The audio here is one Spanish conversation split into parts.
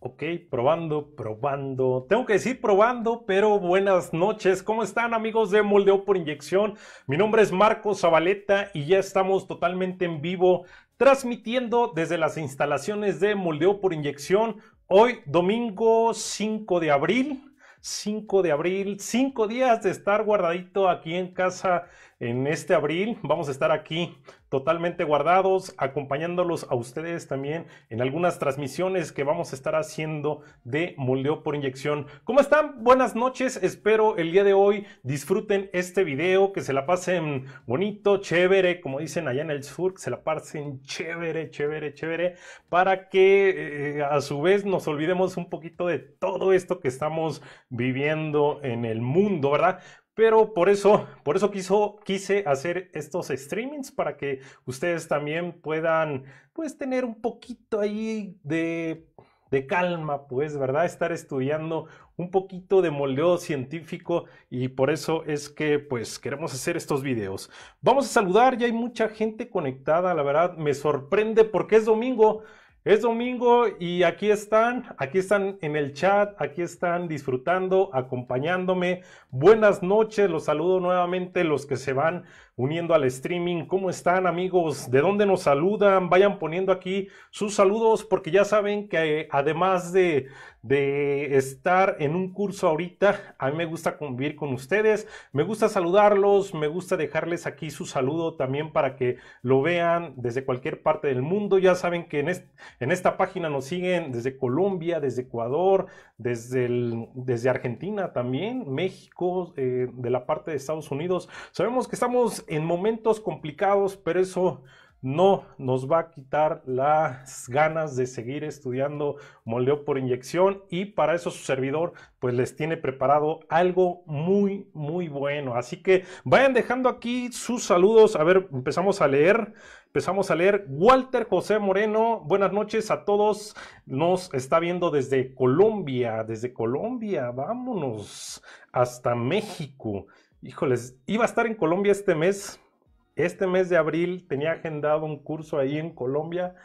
ok, probando, probando. Tengo que decir probando, pero buenas noches. ¿Cómo están amigos de Moldeo por Inyección? Mi nombre es Marco Zabaleta y ya estamos totalmente en vivo transmitiendo desde las instalaciones de Moldeo por Inyección. Hoy domingo 5 de abril. 5 de abril, 5 días de estar guardadito aquí en casa en este abril vamos a estar aquí totalmente guardados, acompañándolos a ustedes también en algunas transmisiones que vamos a estar haciendo de moldeo por inyección. ¿Cómo están? Buenas noches, espero el día de hoy disfruten este video, que se la pasen bonito, chévere, como dicen allá en el sur, que se la pasen chévere, chévere, chévere, para que eh, a su vez nos olvidemos un poquito de todo esto que estamos viviendo en el mundo, ¿verdad? Pero por eso, por eso quiso, quise hacer estos streamings para que ustedes también puedan, pues, tener un poquito ahí de, calma, pues, ¿verdad? Estar estudiando un poquito de moldeo científico y por eso es que, pues, queremos hacer estos videos. Vamos a saludar, ya hay mucha gente conectada, la verdad, me sorprende porque es domingo. Es domingo y aquí están, aquí están en el chat, aquí están disfrutando, acompañándome. Buenas noches, los saludo nuevamente los que se van uniendo al streaming. ¿Cómo están amigos? ¿De dónde nos saludan? Vayan poniendo aquí sus saludos porque ya saben que además de, estar en un curso ahorita, a mí me gusta convivir con ustedes, me gusta saludarlos, me gusta dejarles aquí su saludo también para que lo vean desde cualquier parte del mundo. Ya saben que en, esta página nos siguen desde Colombia, desde Ecuador, desde, desde Argentina también, México, eh, de la parte de Estados Unidos. Sabemos que estamos en momentos complicados, pero eso no nos va a quitar las ganas de seguir estudiando moldeo por inyección y para eso su servidor pues les tiene preparado algo muy muy bueno así que vayan dejando aquí sus saludos a ver empezamos a leer empezamos a leer Walter José Moreno buenas noches a todos nos está viendo desde Colombia desde Colombia vámonos hasta México Híjoles, iba a estar en Colombia este mes. Este mes de abril tenía agendado un curso ahí en Colombia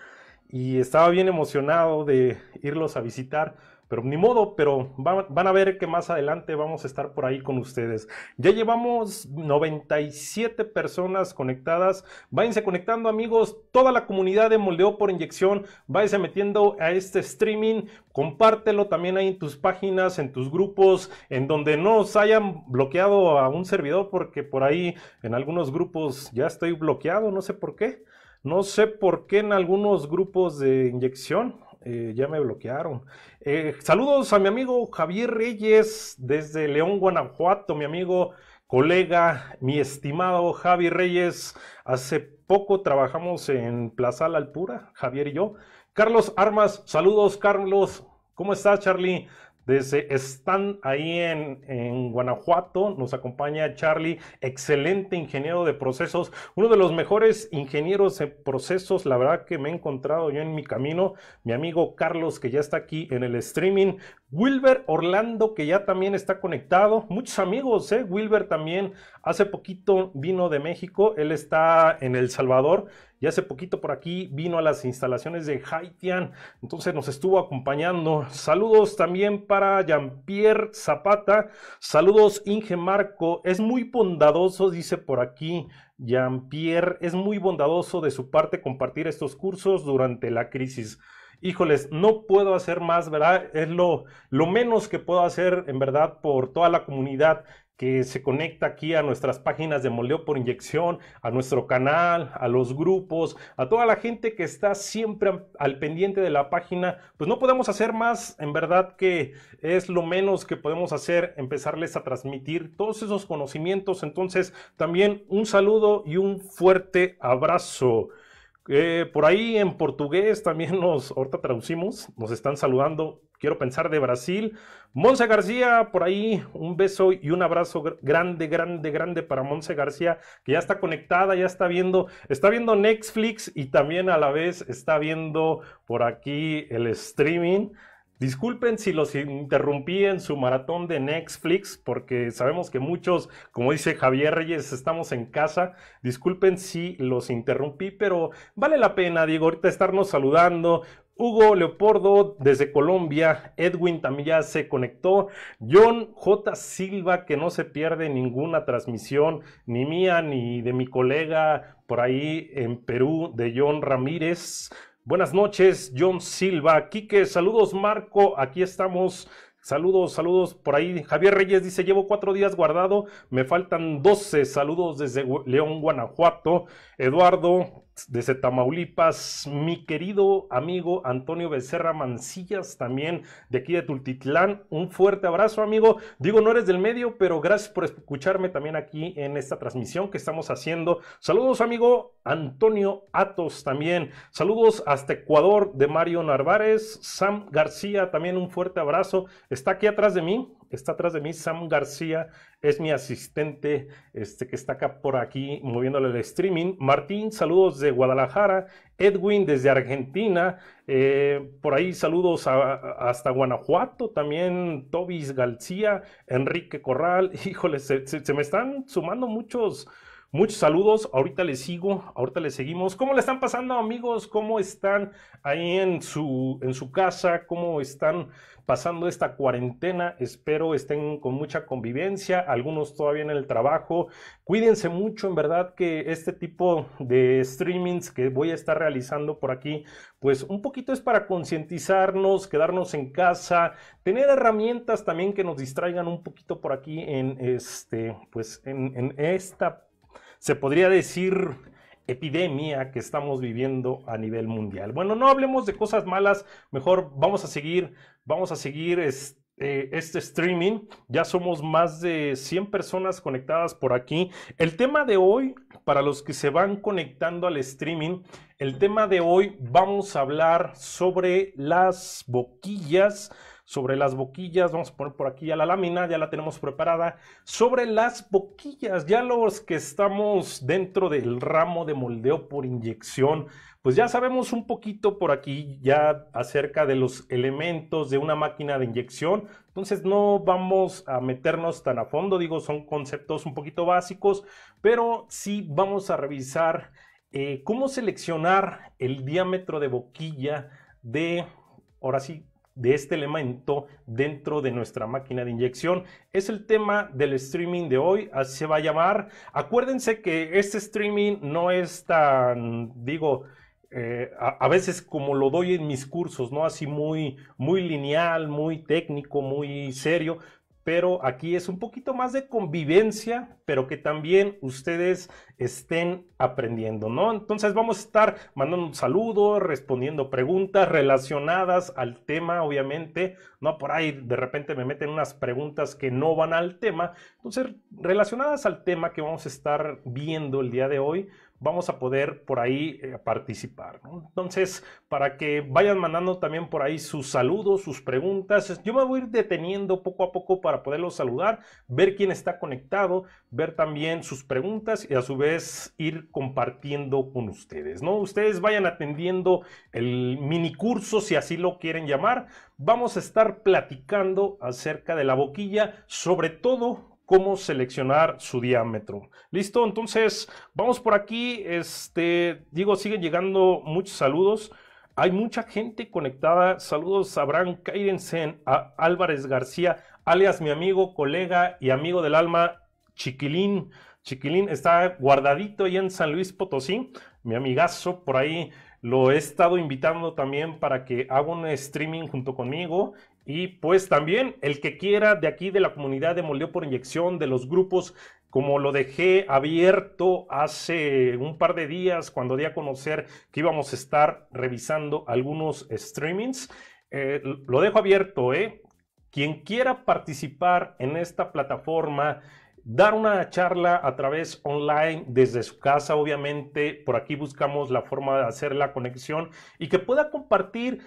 y estaba bien emocionado de irlos a visitar. Pero ni modo, pero van a ver que más adelante vamos a estar por ahí con ustedes. Ya llevamos 97 personas conectadas. Váyanse conectando amigos, toda la comunidad de Moldeo por Inyección, váyanse metiendo a este streaming, compártelo también ahí en tus páginas, en tus grupos, en donde no os hayan bloqueado a un servidor, porque por ahí en algunos grupos ya estoy bloqueado, no sé por qué. No sé por qué en algunos grupos de inyección eh, ya me bloquearon. Eh, saludos a mi amigo Javier Reyes desde León, Guanajuato, mi amigo, colega, mi estimado Javi Reyes. Hace poco trabajamos en Plaza La Javier y yo. Carlos Armas, saludos Carlos. ¿Cómo estás, Charlie? Desde Están ahí en, Guanajuato nos acompaña Charlie, excelente ingeniero de procesos, uno de los mejores ingenieros de procesos, la verdad que me he encontrado yo en mi camino, mi amigo Carlos que ya está aquí en el streaming, Wilber Orlando que ya también está conectado, muchos amigos, ¿eh? Wilber también hace poquito vino de México, él está en El Salvador y hace poquito por aquí vino a las instalaciones de Haitian, entonces nos estuvo acompañando. Saludos también para Jean-Pierre Zapata, saludos Inge Marco, es muy bondadoso, dice por aquí. Jean-Pierre, es muy bondadoso de su parte compartir estos cursos durante la crisis híjoles, no puedo hacer más, ¿verdad? Es lo, lo menos que puedo hacer, en verdad, por toda la comunidad que se conecta aquí a nuestras páginas de moleo por inyección, a nuestro canal, a los grupos, a toda la gente que está siempre al pendiente de la página, pues no podemos hacer más, en verdad que es lo menos que podemos hacer, empezarles a transmitir todos esos conocimientos. Entonces, también un saludo y un fuerte abrazo. Eh, por ahí en portugués también nos, ahorita traducimos, nos están saludando quiero pensar de Brasil. Monse García, por ahí, un beso y un abrazo grande, grande, grande para Monse García, que ya está conectada, ya está viendo, está viendo Netflix y también a la vez está viendo por aquí el streaming. Disculpen si los interrumpí en su maratón de Netflix, porque sabemos que muchos, como dice Javier Reyes, estamos en casa. Disculpen si los interrumpí, pero vale la pena, Diego, ahorita estarnos saludando, Hugo Leopoldo desde Colombia, Edwin también ya se conectó, John J. Silva que no se pierde ninguna transmisión, ni mía ni de mi colega por ahí en Perú, de John Ramírez. Buenas noches, John Silva. Quique, saludos Marco, aquí estamos. Saludos, saludos por ahí. Javier Reyes dice, llevo cuatro días guardado, me faltan doce. saludos desde León, Guanajuato. Eduardo desde Tamaulipas, mi querido amigo Antonio Becerra Mancillas, también de aquí de Tultitlán. Un fuerte abrazo, amigo. Digo, no eres del medio, pero gracias por escucharme también aquí en esta transmisión que estamos haciendo. Saludos, amigo Antonio Atos también. Saludos hasta Ecuador de Mario Narváez. Sam García, también un fuerte abrazo. Está aquí atrás de mí, está atrás de mí, Sam García es mi asistente este, que está acá por aquí moviéndole el streaming. Martín, saludos de Guadalajara. Edwin desde Argentina. Eh, por ahí saludos hasta Guanajuato. También Tobis García, Enrique Corral. Híjole, se me están sumando muchos Muchos saludos, ahorita les sigo, ahorita les seguimos. ¿Cómo le están pasando amigos? ¿Cómo están ahí en su, en su casa? ¿Cómo están pasando esta cuarentena? Espero estén con mucha convivencia, algunos todavía en el trabajo. Cuídense mucho, en verdad que este tipo de streamings que voy a estar realizando por aquí, pues un poquito es para concientizarnos, quedarnos en casa, tener herramientas también que nos distraigan un poquito por aquí en este, pues en, se podría decir, epidemia que estamos viviendo a nivel mundial. Bueno, no hablemos de cosas malas, mejor vamos a seguir, vamos a seguir este, este streaming. Ya somos más de 100 personas conectadas por aquí. El tema de hoy, para los que se van conectando al streaming, el tema de hoy vamos a hablar sobre las boquillas sobre las boquillas. Vamos a poner por aquí ya la lámina, ya la tenemos preparada. Sobre las boquillas, ya los que estamos dentro del ramo de moldeo por inyección, pues ya sabemos un poquito por aquí ya acerca de los elementos de una máquina de inyección. Entonces no vamos a meternos tan a fondo, digo, son conceptos un poquito básicos, pero sí vamos a revisar eh, cómo seleccionar el diámetro de boquilla de, ahora sí, de este elemento dentro de nuestra máquina de inyección. Es el tema del streaming de hoy, así se va a llamar. Acuérdense que este streaming no es tan, digo, eh, a, veces como lo doy en mis cursos, ¿no? Así muy, muy lineal, muy técnico, muy serio, pero aquí es un poquito más de convivencia, pero que también ustedes estén aprendiendo, ¿no? Entonces vamos a estar mandando un saludo, respondiendo preguntas relacionadas al tema, obviamente, no por ahí de repente me meten unas preguntas que no van al tema, entonces relacionadas al tema que vamos a estar viendo el día de hoy, vamos a poder por ahí eh, participar. Entonces, para que vayan mandando también por ahí sus saludos, sus preguntas, yo me voy a ir deteniendo poco a poco para poderlos saludar, ver quién está conectado, ver también sus preguntas y a su vez ir compartiendo con ustedes. ¿no? Ustedes vayan atendiendo el mini curso, si así lo quieren llamar. Vamos a estar platicando acerca de la boquilla, sobre todo cómo seleccionar su diámetro. Listo, entonces vamos por aquí. Este, digo, siguen llegando muchos saludos. Hay mucha gente conectada. Saludos a Abraham Kairensen, a Álvarez García, alias mi amigo, colega y amigo del alma, Chiquilín. Chiquilín está guardadito ahí en San Luis Potosí. Mi amigazo por ahí lo he estado invitando también para que haga un streaming junto conmigo y pues también el que quiera de aquí de la comunidad de moldeo por inyección, de los grupos, como lo dejé abierto hace un par de días cuando di a conocer que íbamos a estar revisando algunos streamings, eh, lo dejo abierto, ¿eh? Quien quiera participar en esta plataforma, dar una charla a través online desde su casa, obviamente. Por aquí buscamos la forma de hacer la conexión y que pueda compartir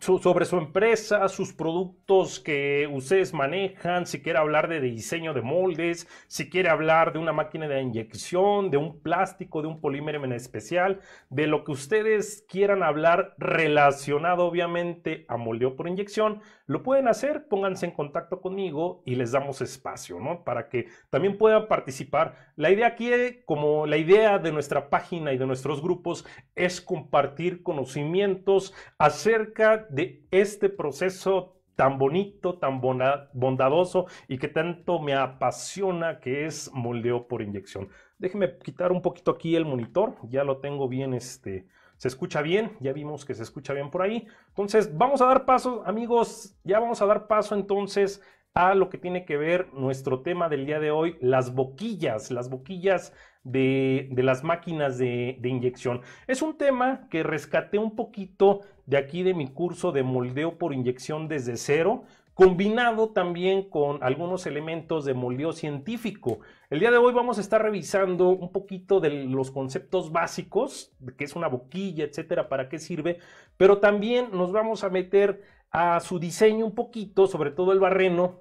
sobre su empresa, sus productos que ustedes manejan, si quiere hablar de diseño de moldes, si quiere hablar de una máquina de inyección, de un plástico, de un polímero en especial, de lo que ustedes quieran hablar relacionado obviamente a moldeo por inyección, lo pueden hacer, pónganse en contacto conmigo y les damos espacio, ¿no? Para que también puedan participar. La idea aquí, como la idea de nuestra página y de nuestros grupos, es compartir conocimientos acerca de este proceso tan bonito, tan bondadoso y que tanto me apasiona que es moldeo por inyección. Déjenme quitar un poquito aquí el monitor, ya lo tengo bien, este, se escucha bien, ya vimos que se escucha bien por ahí. Entonces vamos a dar paso, amigos, ya vamos a dar paso entonces a lo que tiene que ver nuestro tema del día de hoy, las boquillas, las boquillas de, las máquinas de, de, inyección. Es un tema que rescaté un poquito de aquí de mi curso de moldeo por inyección desde cero, combinado también con algunos elementos de moldeo científico. El día de hoy vamos a estar revisando un poquito de los conceptos básicos, de qué es una boquilla, etcétera, para qué sirve, pero también nos vamos a meter a su diseño un poquito, sobre todo el barreno,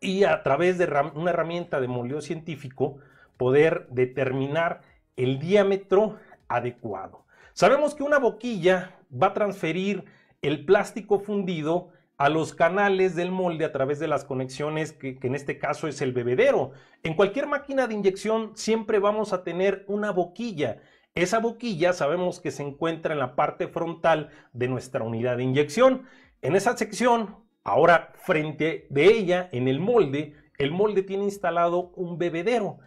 y a través de una herramienta de moldeo científico poder determinar el diámetro adecuado. Sabemos que una boquilla va a transferir el plástico fundido a los canales del molde a través de las conexiones que, en este caso es el bebedero. En cualquier máquina de inyección siempre vamos a tener una boquilla. Esa boquilla sabemos que se encuentra en la parte frontal de nuestra unidad de inyección. En esa sección, ahora frente de ella, en el molde, el molde tiene instalado un bebedero.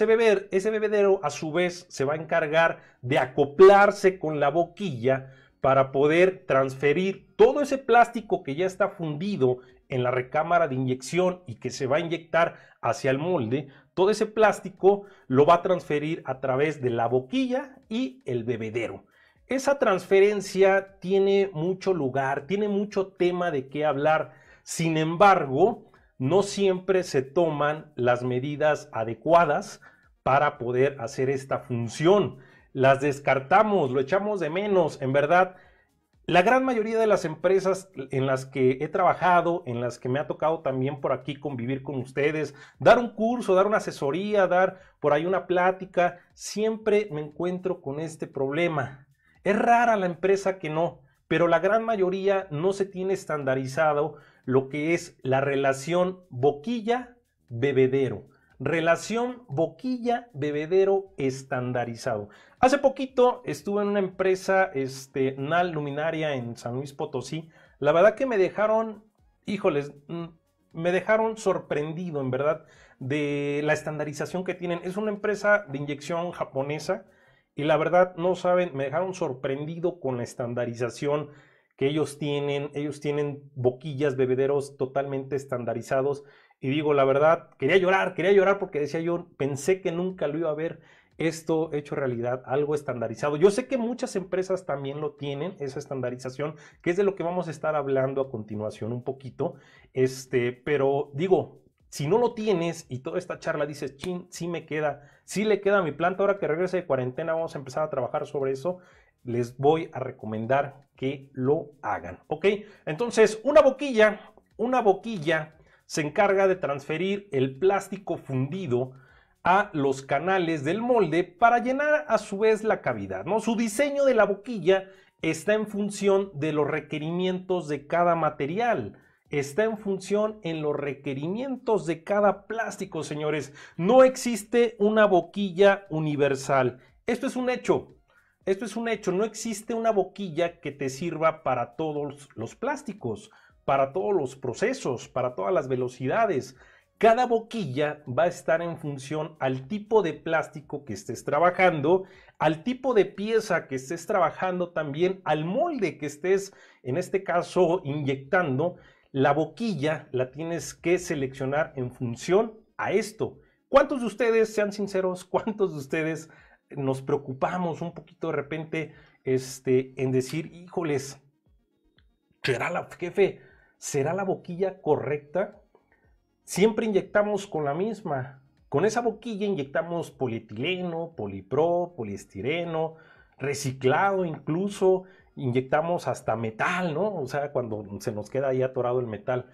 beber, ese bebedero a su vez se va a encargar de acoplarse con la boquilla para poder transferir todo ese plástico que ya está fundido en la recámara de inyección y que se va a inyectar hacia el molde, todo ese plástico lo va a transferir a través de la boquilla y el bebedero. Esa transferencia tiene mucho lugar, tiene mucho tema de qué hablar. Sin embargo, no siempre se toman las medidas adecuadas para poder hacer esta función las descartamos, lo echamos de menos, en verdad. La gran mayoría de las empresas en las que he trabajado, en las que me ha tocado también por aquí convivir con ustedes, dar un curso, dar una asesoría, dar por ahí una plática, siempre me encuentro con este problema. Es rara la empresa que no, pero la gran mayoría no se tiene estandarizado lo que es la relación boquilla-bebedero. Relación boquilla-bebedero estandarizado. Hace poquito estuve en una empresa, este, NAL Luminaria en San Luis Potosí. La verdad que me dejaron, híjoles, mm, me dejaron sorprendido, en verdad, de la estandarización que tienen. Es una empresa de inyección japonesa y la verdad, no saben, me dejaron sorprendido con la estandarización que ellos tienen. Ellos tienen boquillas, bebederos totalmente estandarizados y digo la verdad, quería llorar, quería llorar porque decía yo, pensé que nunca lo iba a ver esto hecho realidad, algo estandarizado. Yo sé que muchas empresas también lo tienen, esa estandarización, que es de lo que vamos a estar hablando a continuación un poquito, este, pero digo, si no lo tienes y toda esta charla dices, chin, sí me queda, sí le queda a mi planta, ahora que regrese de cuarentena vamos a empezar a trabajar sobre eso, les voy a recomendar que lo hagan, ¿ok? Entonces, una boquilla, una boquilla se encarga de transferir el plástico fundido a los canales del molde para llenar a su vez la cavidad. ¿no? Su diseño de la boquilla está en función de los requerimientos de cada material. Está en función en los requerimientos de cada plástico, señores. No existe una boquilla universal. Esto es un hecho. Esto es un hecho. No existe una boquilla que te sirva para todos los plásticos para todos los procesos, para todas las velocidades. Cada boquilla va a estar en función al tipo de plástico que estés trabajando, al tipo de pieza que estés trabajando también, al molde que estés, en este caso, inyectando. La boquilla la tienes que seleccionar en función a esto. ¿Cuántos de ustedes, sean sinceros, cuántos de ustedes nos preocupamos un poquito de repente este, en decir, híjoles, será la jefe? será la boquilla correcta? Siempre inyectamos con la misma. Con esa boquilla inyectamos polietileno, polipro, poliestireno, reciclado incluso, inyectamos hasta metal, ¿no? O sea, cuando se nos queda ahí atorado el metal.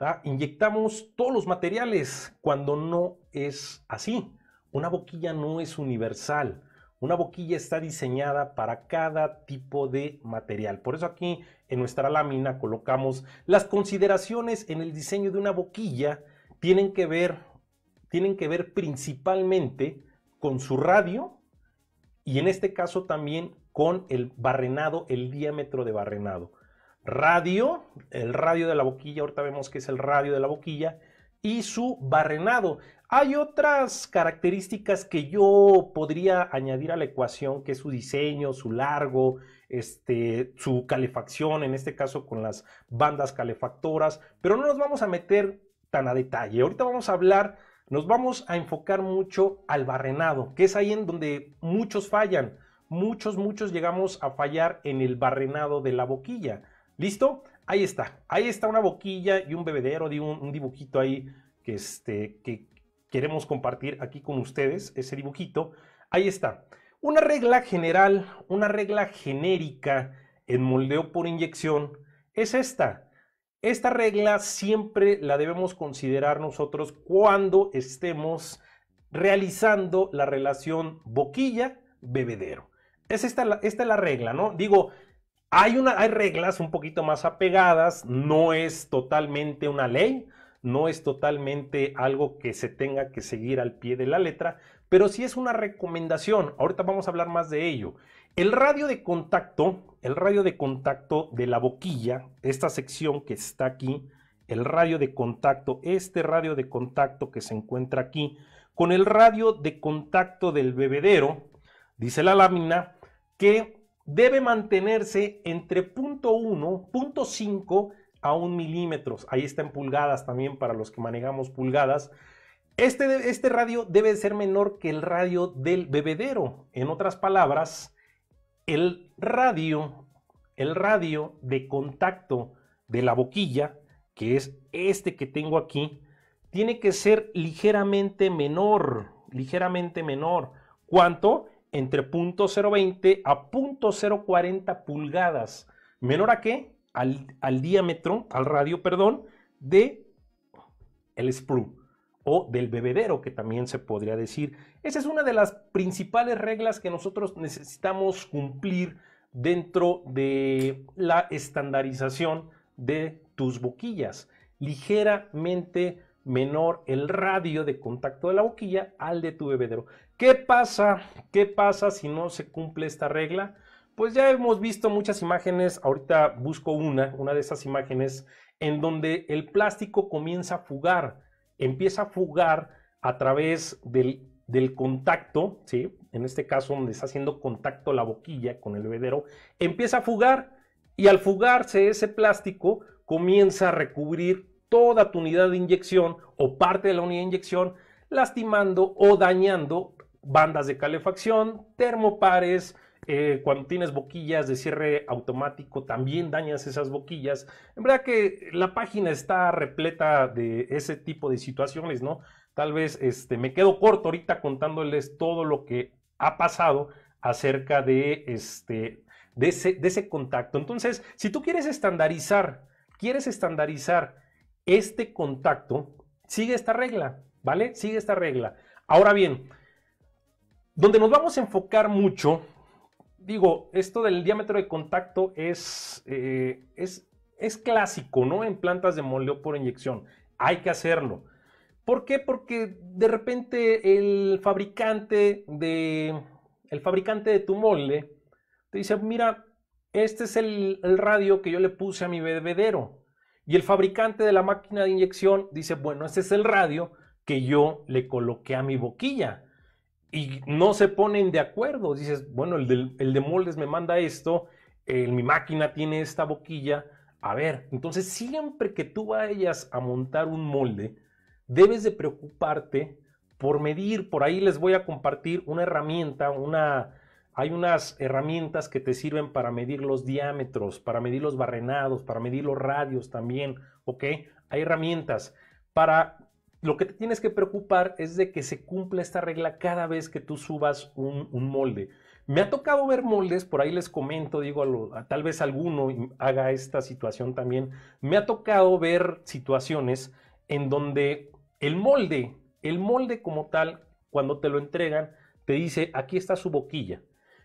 Ah, inyectamos todos los materiales cuando no es así. Una boquilla no es universal. Una boquilla está diseñada para cada tipo de material. Por eso aquí en nuestra lámina colocamos las consideraciones en el diseño de una boquilla tienen que ver, tienen que ver principalmente con su radio y en este caso también con el barrenado, el diámetro de barrenado. Radio, el radio de la boquilla, ahorita vemos que es el radio de la boquilla, y su barrenado. Hay otras características que yo podría añadir a la ecuación, que es su diseño, su largo, este, su calefacción, en este caso con las bandas calefactoras, pero no nos vamos a meter tan a detalle. Ahorita vamos a hablar, nos vamos a enfocar mucho al barrenado, que es ahí en donde muchos fallan. Muchos, muchos llegamos a fallar en el barrenado de la boquilla. ¿Listo? Ahí está. Ahí está una boquilla y un bebedero, de un, dibujito ahí que, este, que, queremos compartir aquí con ustedes, ese dibujito. Ahí está. Una regla general, una regla genérica en moldeo por inyección es esta. Esta regla siempre la debemos considerar nosotros cuando estemos realizando la relación boquilla-bebedero. Es esta, esta es la regla, ¿no? Digo, hay, una, hay reglas un poquito más apegadas, no es totalmente una ley, no es totalmente algo que se tenga que seguir al pie de la letra, pero sí es una recomendación. Ahorita vamos a hablar más de ello. El radio de contacto, el radio de contacto de la boquilla, esta sección que está aquí, el radio de contacto, este radio de contacto que se encuentra aquí, con el radio de contacto del bebedero, dice la lámina, que debe mantenerse entre punto 1, punto a un milímetro, Ahí está en pulgadas también para los que manejamos pulgadas. Este, este radio debe ser menor que el radio del bebedero. En otras palabras, el radio, el radio de contacto de la boquilla, que es este que tengo aquí, tiene que ser ligeramente menor, ligeramente menor. ¿Cuánto? Entre 0.020 a 0.040 pulgadas. ¿Menor a qué? al, diámetro, al radio, perdón, de el sprue o del bebedero, que también se podría decir. Esa es una de las principales reglas que nosotros necesitamos cumplir dentro de la estandarización de tus boquillas. Ligeramente menor el radio de contacto de la boquilla al de tu bebedero. ¿Qué pasa? ¿Qué pasa si no se cumple esta regla? Pues ya hemos visto muchas imágenes, ahorita busco una, una de esas imágenes, en donde el plástico comienza a fugar, empieza a fugar a través del, contacto, ¿sí? en este caso donde está haciendo contacto la boquilla con el bebedero, empieza a fugar y al fugarse ese plástico comienza a recubrir toda tu unidad de inyección o parte de la unidad de inyección, lastimando o dañando bandas de calefacción, termopares, eh, cuando tienes boquillas de cierre automático, también dañas esas boquillas. En verdad que la página está repleta de ese tipo de situaciones, ¿no? Tal vez este, me quedo corto ahorita contándoles todo lo que ha pasado acerca de, este, ese, de ese contacto. Entonces, si tú quieres estandarizar, quieres estandarizar este contacto, sigue esta regla, ¿vale? Sigue esta regla. Ahora bien, donde nos vamos a enfocar mucho digo, esto del diámetro de contacto es, eh, es, es clásico, ¿no? En plantas de moldeo por inyección. Hay que hacerlo. ¿Por qué? Porque de repente el fabricante de, el fabricante de tu molde te dice, mira, este es el, el, radio que yo le puse a mi bebedero. Y el fabricante de la máquina de inyección dice, bueno, este es el radio que yo le coloqué a mi boquilla y no se ponen de acuerdo. Dices, bueno, el de, moldes me manda esto, en mi máquina tiene esta boquilla. A ver, entonces siempre que tú vayas a montar un molde, debes de preocuparte por medir. Por ahí les voy a compartir una herramienta, una, hay unas herramientas que te sirven para medir los diámetros, para medir los barrenados, para medir los radios también, ¿ok? Hay herramientas para lo que te tienes que preocupar es de que se cumpla esta regla cada vez que tú subas un, molde. Me ha tocado ver moldes, por ahí les comento, digo, tal vez alguno haga esta situación también. Me ha tocado ver situaciones en donde el molde, el molde como tal, cuando te lo entregan, te dice, aquí está su boquilla.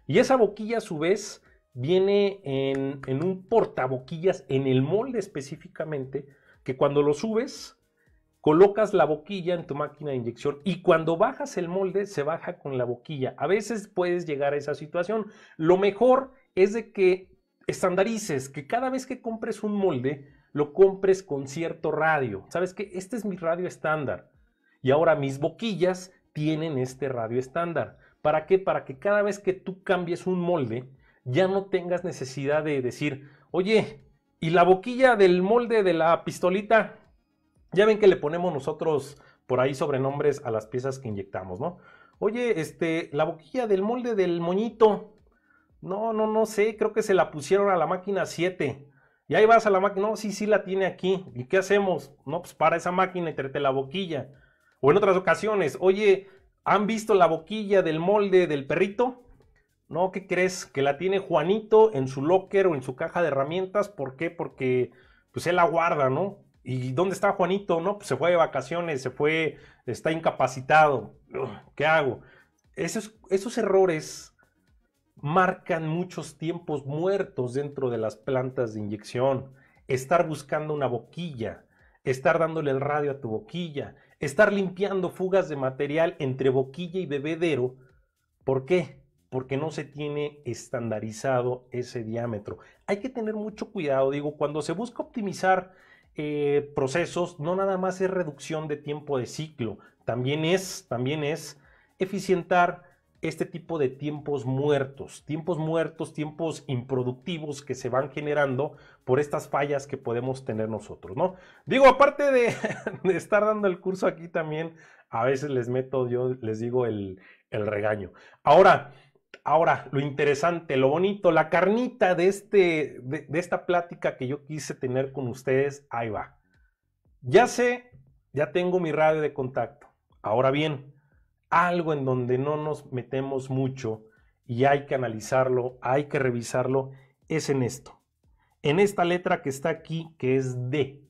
Y esa boquilla a su vez viene en, en un portaboquillas, en el molde específicamente, que cuando lo subes, colocas la boquilla en tu máquina de inyección y cuando bajas el molde se baja con la boquilla. A veces puedes llegar a esa situación. Lo mejor es de que estandarices, que cada vez que compres un molde, lo compres con cierto radio. Sabes que este es mi radio estándar y ahora mis boquillas tienen este radio estándar. ¿Para qué? Para que cada vez que tú cambies un molde, ya no tengas necesidad de decir, oye, ¿y la boquilla del molde de la pistolita ya ven que le ponemos nosotros por ahí sobrenombres a las piezas que inyectamos, ¿no? Oye, este, la boquilla del molde del moñito. No, no, no sé, creo que se la pusieron a la máquina 7. Y ahí vas a la máquina, no, sí, sí la tiene aquí. ¿Y qué hacemos? No, pues para esa máquina y trate la boquilla. O en otras ocasiones, oye, ¿han visto la boquilla del molde del perrito? No, ¿qué crees? Que la tiene Juanito en su locker o en su caja de herramientas. ¿Por qué? Porque pues él la guarda, ¿no? ¿Y dónde está Juanito? No, pues se fue de vacaciones, se fue, está incapacitado. ¿Qué hago? Esos, esos errores marcan muchos tiempos muertos dentro de las plantas de inyección. Estar buscando una boquilla, estar dándole el radio a tu boquilla, estar limpiando fugas de material entre boquilla y bebedero. ¿Por qué? Porque no se tiene estandarizado ese diámetro. Hay que tener mucho cuidado, digo, cuando se busca optimizar eh, procesos no nada más es reducción de tiempo de ciclo, también es, también es eficientar este tipo de tiempos muertos, tiempos muertos, tiempos improductivos que se van generando por estas fallas que podemos tener nosotros, ¿no? Digo, aparte de, estar dando el curso aquí también, a veces les meto, yo les digo el, el regaño. Ahora, Ahora, lo interesante, lo bonito, la carnita de, este, de, esta plática que yo quise tener con ustedes, ahí va. Ya sé, ya tengo mi radio de contacto. Ahora bien, algo en donde no nos metemos mucho y hay que analizarlo, hay que revisarlo, es en esto. En esta letra que está aquí, que es D.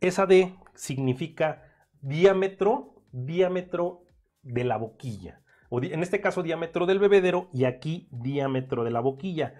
Esa D significa diámetro, diámetro de la boquilla en este caso diámetro del bebedero y aquí diámetro de la boquilla.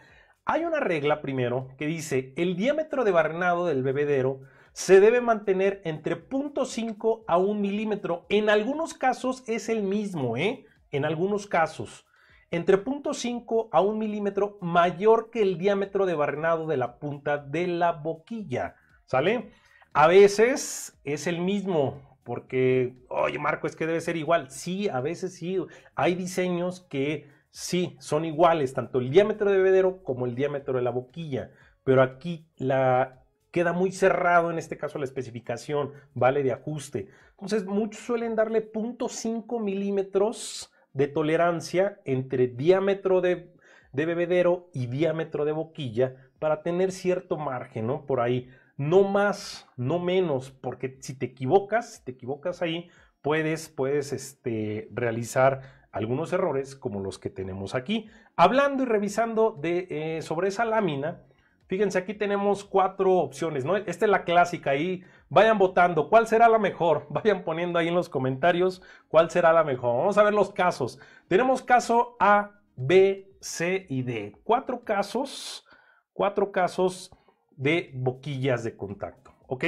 Hay una regla primero que dice el diámetro de barrenado del bebedero se debe mantener entre 0.5 a 1 milímetro. En algunos casos es el mismo, ¿eh? En algunos casos. Entre 0.5 a 1 milímetro mayor que el diámetro de barrenado de la punta de la boquilla. ¿Sale? A veces es el mismo, porque, oye Marco, es que debe ser igual. Sí, a veces sí. Hay diseños que sí, son iguales, tanto el diámetro de bebedero como el diámetro de la boquilla. Pero aquí la, queda muy cerrado en este caso la especificación, vale de ajuste. Entonces, muchos suelen darle 0.5 milímetros de tolerancia entre diámetro de, de bebedero y diámetro de boquilla para tener cierto margen, ¿no? Por ahí no más, no menos, porque si te equivocas, si te equivocas ahí, puedes, puedes este, realizar algunos errores como los que tenemos aquí. Hablando y revisando de, eh, sobre esa lámina, fíjense, aquí tenemos cuatro opciones, ¿no? Esta es la clásica ahí. Vayan votando, ¿cuál será la mejor? Vayan poniendo ahí en los comentarios cuál será la mejor. Vamos a ver los casos. Tenemos caso A, B, C y D. Cuatro casos, cuatro casos de boquillas de contacto. ¿Ok?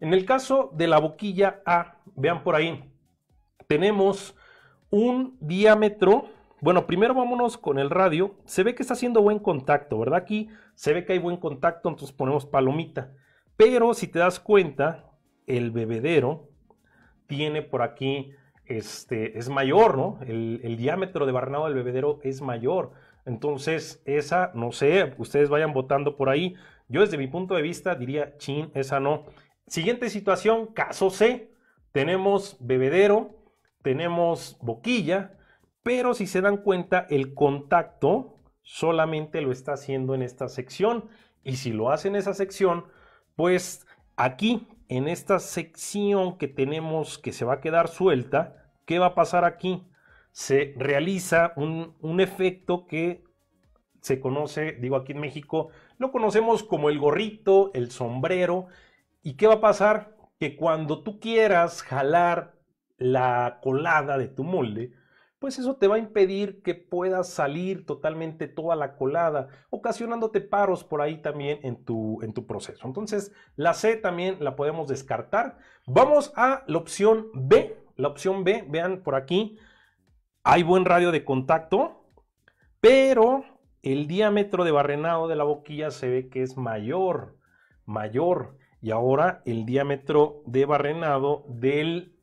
En el caso de la boquilla A, vean por ahí, tenemos un diámetro. Bueno, primero vámonos con el radio. Se ve que está haciendo buen contacto, ¿verdad? Aquí se ve que hay buen contacto, entonces ponemos palomita. Pero si te das cuenta, el bebedero tiene por aquí, este, es mayor, ¿no? El, diámetro de barnado del bebedero es mayor. Entonces, esa, no sé, ustedes vayan votando por ahí. Yo desde mi punto de vista diría, chin, esa no. Siguiente situación, caso C. Tenemos bebedero, tenemos boquilla, pero si se dan cuenta, el contacto solamente lo está haciendo en esta sección. Y si lo hace en esa sección, pues aquí, en esta sección que tenemos que se va a quedar suelta, ¿qué va a pasar aquí? Se realiza un, un efecto que se conoce, digo aquí en México, lo conocemos como el gorrito, el sombrero. ¿Y qué va a pasar? Que cuando tú quieras jalar la colada de tu molde, pues eso te va a impedir que puedas salir totalmente toda la colada, ocasionándote paros por ahí también en tu, en tu proceso. Entonces, la C también la podemos descartar. Vamos a la opción B. La opción B, vean por aquí, hay buen radio de contacto, pero el diámetro de barrenado de la boquilla se ve que es mayor, mayor. Y ahora el diámetro de barrenado del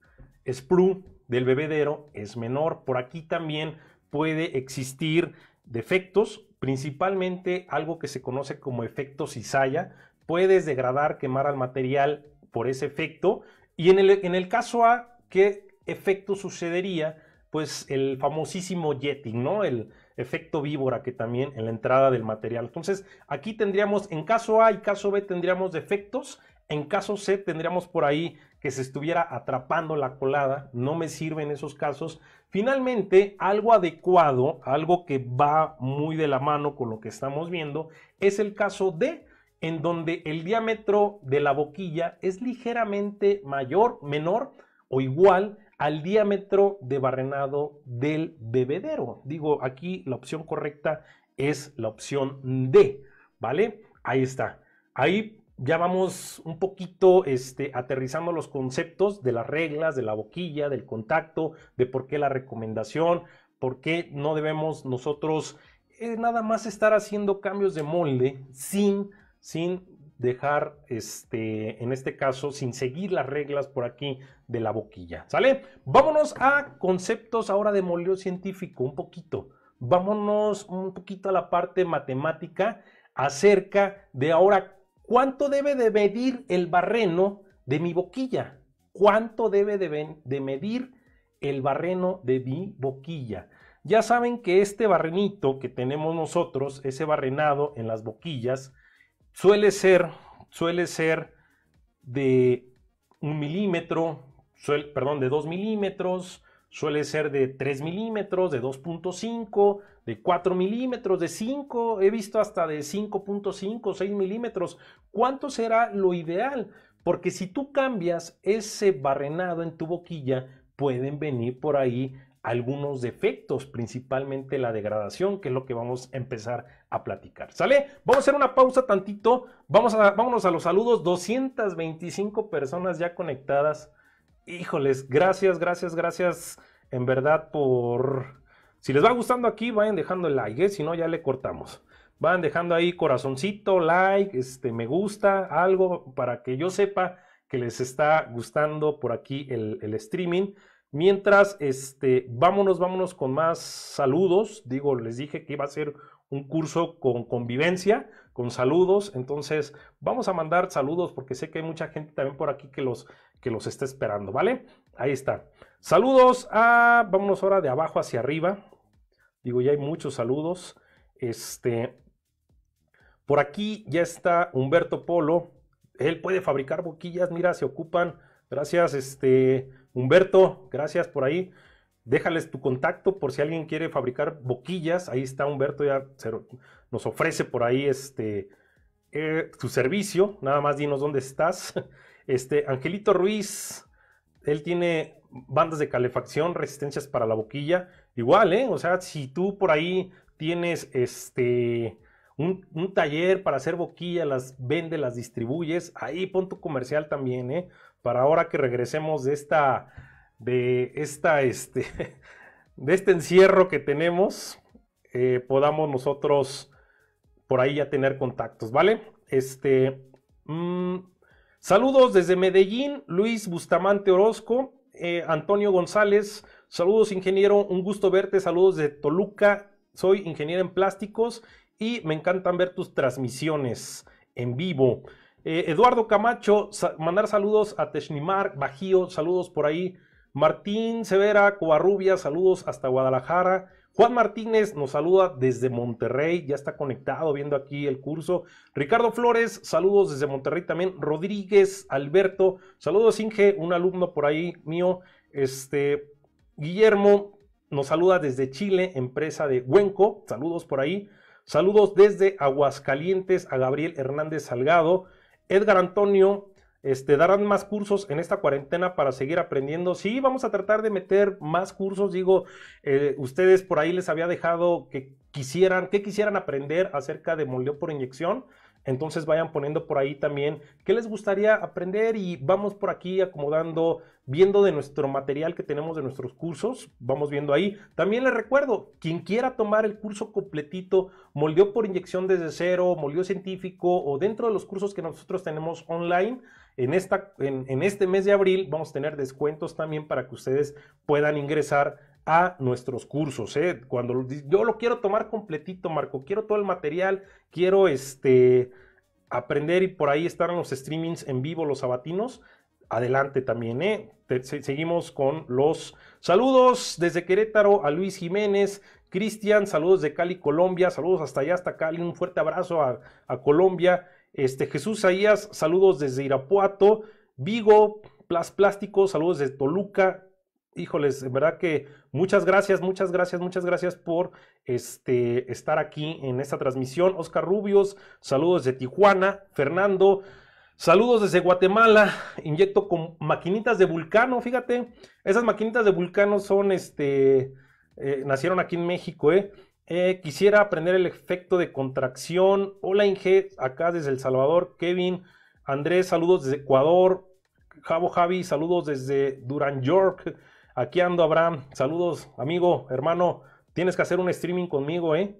sprue, del bebedero, es menor. Por aquí también puede existir defectos, principalmente algo que se conoce como efecto cizalla. Puedes degradar, quemar al material por ese efecto. Y en el, en el caso A, ¿qué efecto sucedería? Pues el famosísimo jetting, ¿no? El, efecto víbora que también en la entrada del material. Entonces, aquí tendríamos, en caso A y caso B tendríamos defectos, en caso C tendríamos por ahí que se estuviera atrapando la colada, no me sirve en esos casos. Finalmente, algo adecuado, algo que va muy de la mano con lo que estamos viendo, es el caso D, en donde el diámetro de la boquilla es ligeramente mayor, menor o igual al diámetro de barrenado del bebedero. Digo, aquí la opción correcta es la opción D, ¿vale? Ahí está. Ahí ya vamos un poquito este, aterrizando los conceptos de las reglas, de la boquilla, del contacto, de por qué la recomendación, por qué no debemos nosotros eh, nada más estar haciendo cambios de molde sin, sin dejar, este, en este caso, sin seguir las reglas por aquí de la boquilla. ¿Sale? Vámonos a conceptos ahora de molio científico, un poquito. Vámonos un poquito a la parte matemática acerca de ahora cuánto debe de medir el barreno de mi boquilla. ¿Cuánto debe de medir el barreno de mi boquilla? Ya saben que este barrenito que tenemos nosotros, ese barrenado en las boquillas, suele ser, suele ser de un milímetro, perdón, de 2 milímetros, suele ser de 3 milímetros, de 2.5, de 4 milímetros, de 5, he visto hasta de 5.5, 6 milímetros. ¿Cuánto será lo ideal? Porque si tú cambias ese barrenado en tu boquilla, pueden venir por ahí algunos defectos, principalmente la degradación, que es lo que vamos a empezar a platicar. ¿Sale? Vamos a hacer una pausa tantito. Vamos a, vámonos a los saludos. 225 personas ya conectadas. Híjoles, gracias, gracias, gracias. En verdad, por... Si les va gustando aquí, vayan dejando el like. ¿eh? Si no, ya le cortamos. Vayan dejando ahí corazoncito, like, este, me gusta, algo para que yo sepa que les está gustando por aquí el, el streaming. Mientras, este, vámonos, vámonos con más saludos. Digo, les dije que iba a ser un curso con convivencia, con saludos. Entonces, vamos a mandar saludos porque sé que hay mucha gente también por aquí que los, que los está esperando, ¿vale? Ahí está. Saludos a, vámonos ahora de abajo hacia arriba. Digo, ya hay muchos saludos. Este, por aquí ya está Humberto Polo. Él puede fabricar boquillas, mira, se ocupan. Gracias, este, Humberto, gracias por ahí. Déjales tu contacto por si alguien quiere fabricar boquillas. Ahí está Humberto, ya nos ofrece por ahí este, su eh, servicio. Nada más dinos dónde estás. Este, Angelito Ruiz, él tiene bandas de calefacción, resistencias para la boquilla. Igual, ¿eh? O sea, si tú por ahí tienes este, un, taller para hacer boquilla, las vende, las distribuyes, ahí pon tu comercial también, ¿eh? Para ahora que regresemos de esta de, esta, este, de este encierro que tenemos, eh, podamos nosotros por ahí ya tener contactos, ¿vale? Este, mm, saludos desde Medellín, Luis Bustamante Orozco, eh, Antonio González, saludos ingeniero, un gusto verte, saludos de Toluca, soy ingeniero en plásticos y me encantan ver tus transmisiones en vivo. Eh, Eduardo Camacho, mandar saludos a Teshnimar, Bajío, saludos por ahí. Martín Severa, Covarrubia, saludos hasta Guadalajara. Juan Martínez nos saluda desde Monterrey, ya está conectado viendo aquí el curso. Ricardo Flores, saludos desde Monterrey también. Rodríguez Alberto, saludos Inge, un alumno por ahí mío. Este Guillermo nos saluda desde Chile, empresa de Huenco, saludos por ahí. Saludos desde Aguascalientes a Gabriel Hernández Salgado. Edgar Antonio este, darán más cursos en esta cuarentena para seguir aprendiendo. Sí, vamos a tratar de meter más cursos. Digo, eh, ustedes por ahí les había dejado que quisieran, que quisieran aprender acerca de moldeo por inyección. Entonces vayan poniendo por ahí también qué les gustaría aprender y vamos por aquí acomodando, viendo de nuestro material que tenemos de nuestros cursos, vamos viendo ahí. También les recuerdo, quien quiera tomar el curso completito, moldeo por inyección desde cero, moldeo científico o dentro de los cursos que nosotros tenemos online, en, esta, en, este mes de abril vamos a tener descuentos también para que ustedes puedan ingresar a nuestros cursos. ¿eh? Cuando yo lo quiero tomar completito, Marco, quiero todo el material, quiero este, aprender y por ahí estarán los streamings en vivo, los sabatinos. Adelante también, ¿eh? seguimos con los saludos desde Querétaro a Luis Jiménez, Cristian, saludos de Cali, Colombia, saludos hasta allá, hasta Cali, un fuerte abrazo a, a Colombia. Este, Jesús Saías, saludos desde Irapuato. Vigo, Plas Plástico, saludos desde Toluca. Híjoles, en verdad que muchas gracias, muchas gracias, muchas gracias por este, estar aquí en esta transmisión. Oscar Rubios, saludos desde Tijuana. Fernando, Saludos desde Guatemala. Inyecto con maquinitas de vulcano, fíjate. Esas maquinitas de vulcano son, este, eh, nacieron aquí en México, ¿eh? Eh, quisiera aprender el efecto de contracción. Hola Inge, acá desde El Salvador. Kevin, Andrés, saludos desde Ecuador. Javo Javi, saludos desde Duran York. Aquí ando, Abraham. Saludos, amigo, hermano. Tienes que hacer un streaming conmigo, ¿eh?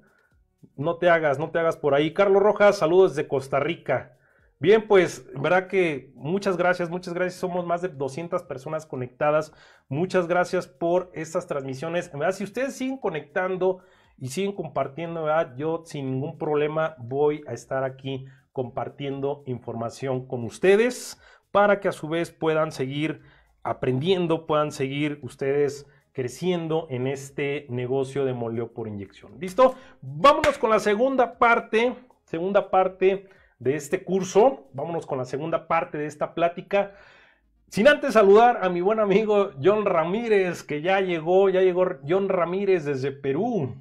No te hagas, no te hagas por ahí. Carlos Rojas, saludos desde Costa Rica. Bien, pues, verdad que muchas gracias, muchas gracias. Somos más de 200 personas conectadas. Muchas gracias por estas transmisiones. verdad, si ustedes siguen conectando, y siguen compartiendo, ¿verdad? Yo sin ningún problema voy a estar aquí compartiendo información con ustedes para que a su vez puedan seguir aprendiendo, puedan seguir ustedes creciendo en este negocio de moleo por inyección. ¿Listo? Vámonos con la segunda parte, segunda parte de este curso, vámonos con la segunda parte de esta plática. Sin antes saludar a mi buen amigo John Ramírez, que ya llegó, ya llegó John Ramírez desde Perú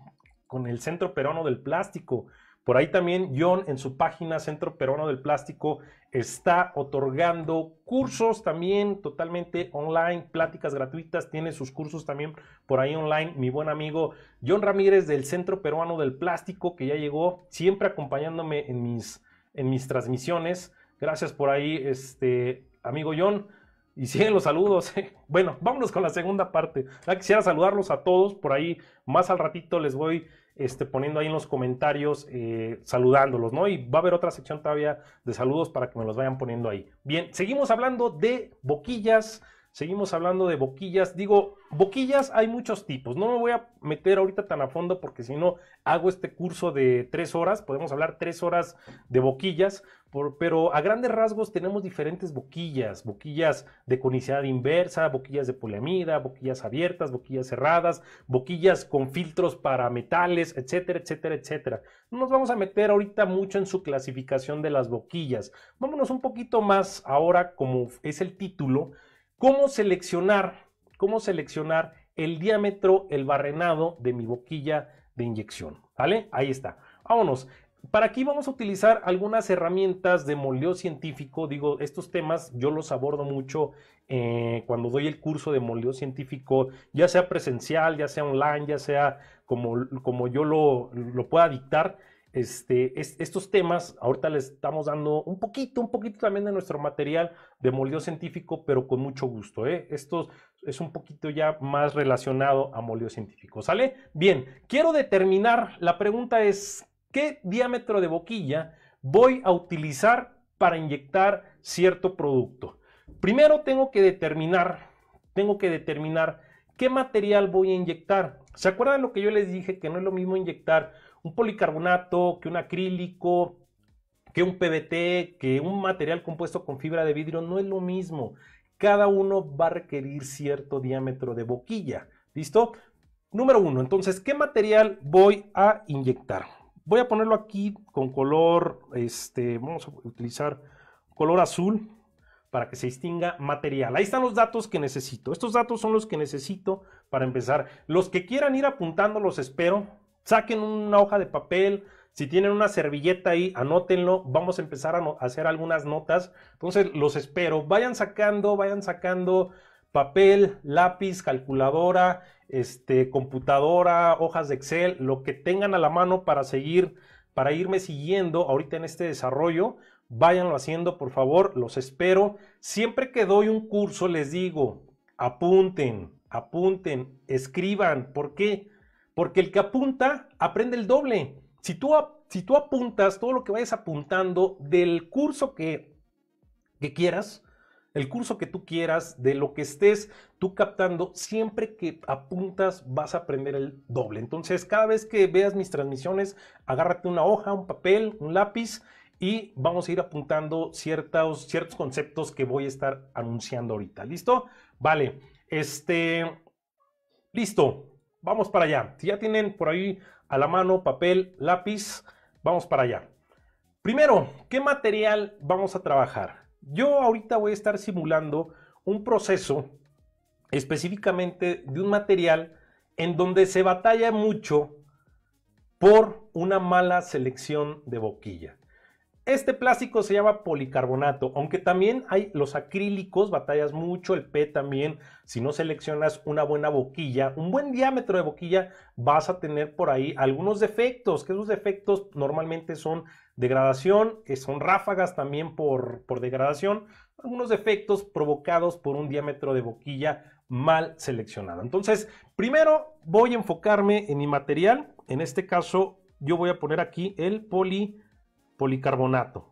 con el Centro Peruano del Plástico. Por ahí también John en su página Centro Peruano del Plástico está otorgando cursos también totalmente online, pláticas gratuitas, tiene sus cursos también por ahí online. Mi buen amigo John Ramírez del Centro Peruano del Plástico que ya llegó, siempre acompañándome en mis, en mis transmisiones. Gracias por ahí, este amigo John. Y siguen los saludos. Bueno, vámonos con la segunda parte. quisiera saludarlos a todos. Por ahí más al ratito les voy este, poniendo ahí en los comentarios, eh, saludándolos, ¿no? Y va a haber otra sección todavía de saludos para que me los vayan poniendo ahí. Bien, seguimos hablando de boquillas Seguimos hablando de boquillas. Digo, boquillas hay muchos tipos. No me voy a meter ahorita tan a fondo porque si no hago este curso de tres horas. Podemos hablar tres horas de boquillas. pero a grandes rasgos tenemos diferentes boquillas. Boquillas de conicidad inversa, boquillas de poliamida, boquillas abiertas, boquillas cerradas, boquillas con filtros para metales, etcétera, etcétera, etcétera. No nos vamos a meter ahorita mucho en su clasificación de las boquillas. Vámonos un poquito más ahora como es el título ¿Cómo seleccionar, cómo seleccionar el diámetro, el barrenado de mi boquilla de inyección? ¿Vale? Ahí está. Vámonos. Para aquí vamos a utilizar algunas herramientas de moldeo científico. Digo, estos temas yo los abordo mucho eh, cuando doy el curso de moldeo científico, ya sea presencial, ya sea online, ya sea como, como yo lo, lo pueda dictar este, estos temas, ahorita les estamos dando un poquito, un poquito también de nuestro material de moldeo científico, pero con mucho gusto. ¿eh? Esto es un poquito ya más relacionado a moldeo científico, ¿sale? Bien, quiero determinar, la pregunta es, ¿qué diámetro de boquilla voy a utilizar para inyectar cierto producto? Primero tengo que determinar, tengo que determinar qué material voy a inyectar. ¿Se acuerdan lo que yo les dije? Que no es lo mismo inyectar un policarbonato, que un acrílico, que un PBT, que un material compuesto con fibra de vidrio, no es lo mismo. Cada uno va a requerir cierto diámetro de boquilla. ¿Listo? Número uno, entonces, ¿qué material voy a inyectar? Voy a ponerlo aquí con color, este, vamos a utilizar color azul para que se distinga material. Ahí están los datos que necesito. Estos datos son los que necesito para empezar. Los que quieran ir apuntando los espero Saquen una hoja de papel, si tienen una servilleta ahí, anótenlo. Vamos a empezar a, hacer algunas notas. Entonces, los espero. Vayan sacando, vayan sacando papel, lápiz, calculadora, este, computadora, hojas de Excel, lo que tengan a la mano para seguir, para irme siguiendo ahorita en este desarrollo. Váyanlo haciendo, por favor, los espero. Siempre que doy un curso les digo, apunten, apunten, escriban. ¿Por qué? porque el que apunta aprende el doble. Si tú, si tú apuntas todo lo que vayas apuntando del curso que, quieras, el curso que tú quieras, de lo que estés tú captando, siempre que apuntas vas a aprender el doble. Entonces, cada vez que veas mis transmisiones, agárrate una hoja, un papel, un lápiz y vamos a ir apuntando ciertos, ciertos conceptos que voy a estar anunciando ahorita. ¿Listo? Vale. Este, listo vamos para allá. Si ya tienen por ahí a la mano papel, lápiz, vamos para allá. Primero, ¿qué material vamos a trabajar? Yo ahorita voy a estar simulando un proceso específicamente de un material en donde se batalla mucho por una mala selección de boquilla. Este plástico se llama policarbonato, aunque también hay los acrílicos, batallas mucho, el P también, si no seleccionas una buena boquilla, un buen diámetro de boquilla, vas a tener por ahí algunos defectos, que esos defectos normalmente son degradación, son ráfagas también por, por degradación, algunos defectos provocados por un diámetro de boquilla mal seleccionado. Entonces, primero voy a enfocarme en mi material, en este caso yo voy a poner aquí el poli policarbonato.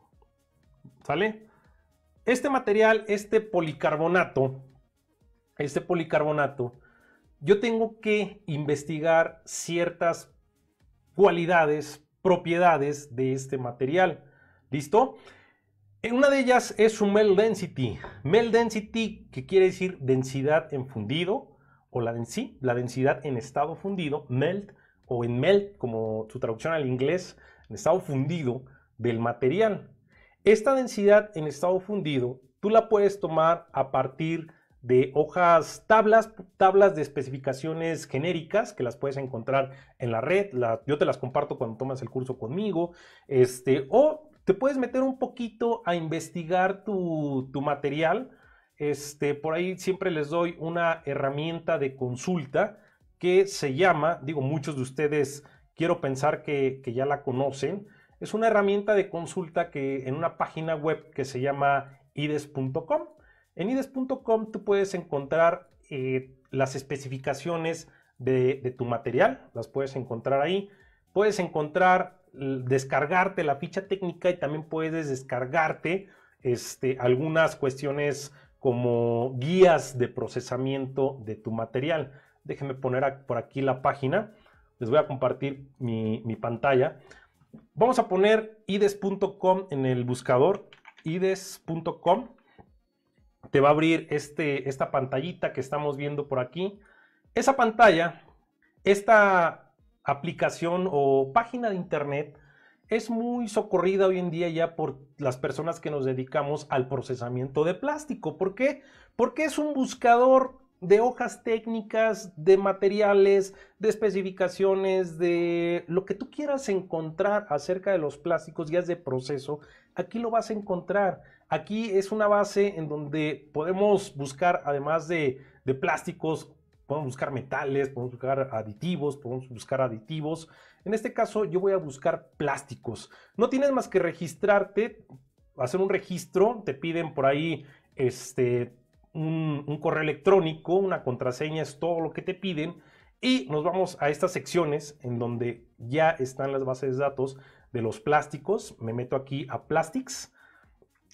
¿Sale? Este material, este policarbonato, este policarbonato, yo tengo que investigar ciertas cualidades, propiedades de este material. ¿Listo? Una de ellas es su melt density. Melt density, que quiere decir densidad en fundido, o la, densi, la densidad en estado fundido, melt, o en melt, como su traducción al inglés, en estado fundido, del material. Esta densidad en estado fundido tú la puedes tomar a partir de hojas tablas, tablas de especificaciones genéricas que las puedes encontrar en la red. yo te las comparto cuando tomas el curso conmigo. Este, o te puedes meter un poquito a investigar tu, material. Este, por ahí siempre les doy una herramienta de consulta que se llama, digo, muchos de ustedes quiero pensar que, que ya la conocen, es una herramienta de consulta que en una página web que se llama ides.com. En ides.com tú puedes encontrar eh, las especificaciones de, tu material, las puedes encontrar ahí. Puedes encontrar, descargarte la ficha técnica y también puedes descargarte este, algunas cuestiones como guías de procesamiento de tu material. Déjenme poner por aquí la página. Les voy a compartir mi pantalla. Vamos a poner ides.com en el buscador, ides.com. Te va a abrir este, esta pantallita que estamos viendo por aquí. Esa pantalla, esta aplicación o página de internet es muy socorrida hoy en día ya por las personas que nos dedicamos al procesamiento de plástico. ¿Por qué? Porque es un buscador de hojas técnicas, de materiales, de especificaciones, de lo que tú quieras encontrar acerca de los plásticos, es de proceso, aquí lo vas a encontrar. Aquí es una base en donde podemos buscar, además de, de plásticos, podemos buscar metales, podemos buscar aditivos, podemos buscar aditivos. En este caso yo voy a buscar plásticos. No tienes más que registrarte, hacer un registro, te piden por ahí este, un, correo electrónico, una contraseña, es todo lo que te piden. Y nos vamos a estas secciones en donde ya están las bases de datos de los plásticos. Me meto aquí a Plastics.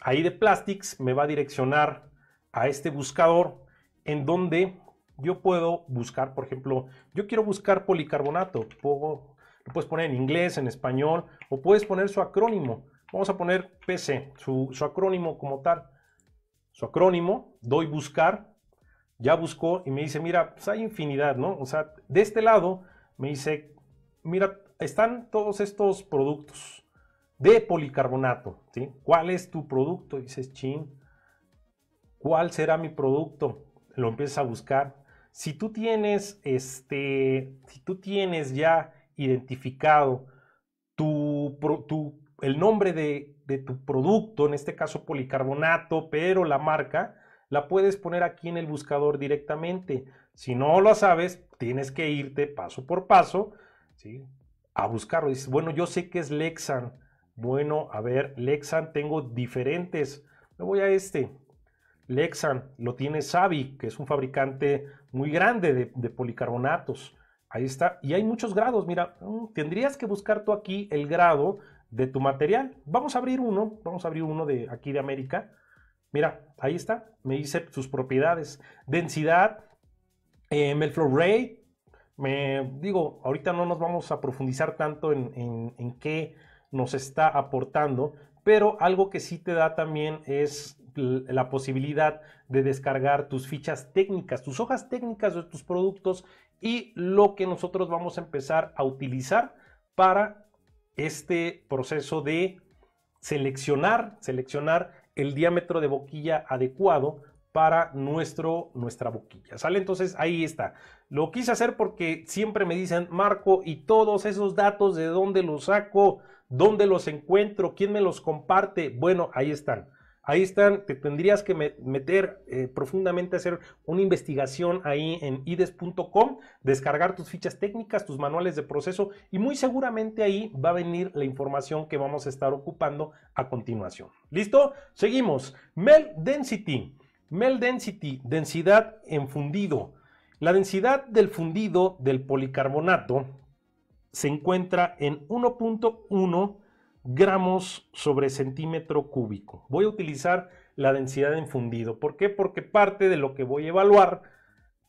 Ahí de Plastics me va a direccionar a este buscador en donde yo puedo buscar, por ejemplo, yo quiero buscar policarbonato. lo puedes poner en inglés, en español o puedes poner su acrónimo. Vamos a poner PC, su acrónimo como tal su acrónimo, doy buscar, ya buscó y me dice, mira, pues hay infinidad, ¿no? O sea, de este lado me dice, mira, están todos estos productos de policarbonato, ¿sí? ¿Cuál es tu producto? dices, chin, ¿cuál será mi producto? Lo empiezas a buscar. Si tú tienes, este, si tú tienes ya identificado tu, producto, el nombre de, tu producto, en este caso policarbonato, pero la marca, la puedes poner aquí en el buscador directamente. Si no lo sabes, tienes que irte paso por paso ¿sí? a buscarlo. Dices, bueno, yo sé que es Lexan. Bueno, a ver, Lexan tengo diferentes. Me voy a este. Lexan, lo tiene Savi, que es un fabricante muy grande de policarbonatos. Ahí está. Y hay muchos grados. Mira, mm, tendrías que buscar tú aquí el grado de tu material. Vamos a abrir uno, vamos a abrir uno de aquí de América. Mira, ahí está, me dice sus propiedades, densidad, eh, el flow me digo, ahorita no nos vamos a profundizar tanto en, en, en, qué nos está aportando, pero algo que sí te da también es la posibilidad de descargar tus fichas técnicas, tus hojas técnicas de tus productos y lo que nosotros vamos a empezar a utilizar para este proceso de seleccionar, seleccionar el diámetro de boquilla adecuado para nuestro, nuestra boquilla. ¿Sale? Entonces ahí está. Lo quise hacer porque siempre me dicen, Marco, y todos esos datos, ¿de dónde los saco? ¿Dónde los encuentro? ¿Quién me los comparte? Bueno, ahí están. Ahí están, te tendrías que meter eh, profundamente profundamente, hacer una investigación ahí en ides.com, descargar tus fichas técnicas, tus manuales de proceso y muy seguramente ahí va a venir la información que vamos a estar ocupando a continuación. ¿Listo? Seguimos. Mel Density. Mel Density, densidad en fundido. La densidad del fundido del policarbonato se encuentra en 1.1 gramos sobre centímetro cúbico. Voy a utilizar la densidad en fundido. ¿Por qué? Porque parte de lo que voy a evaluar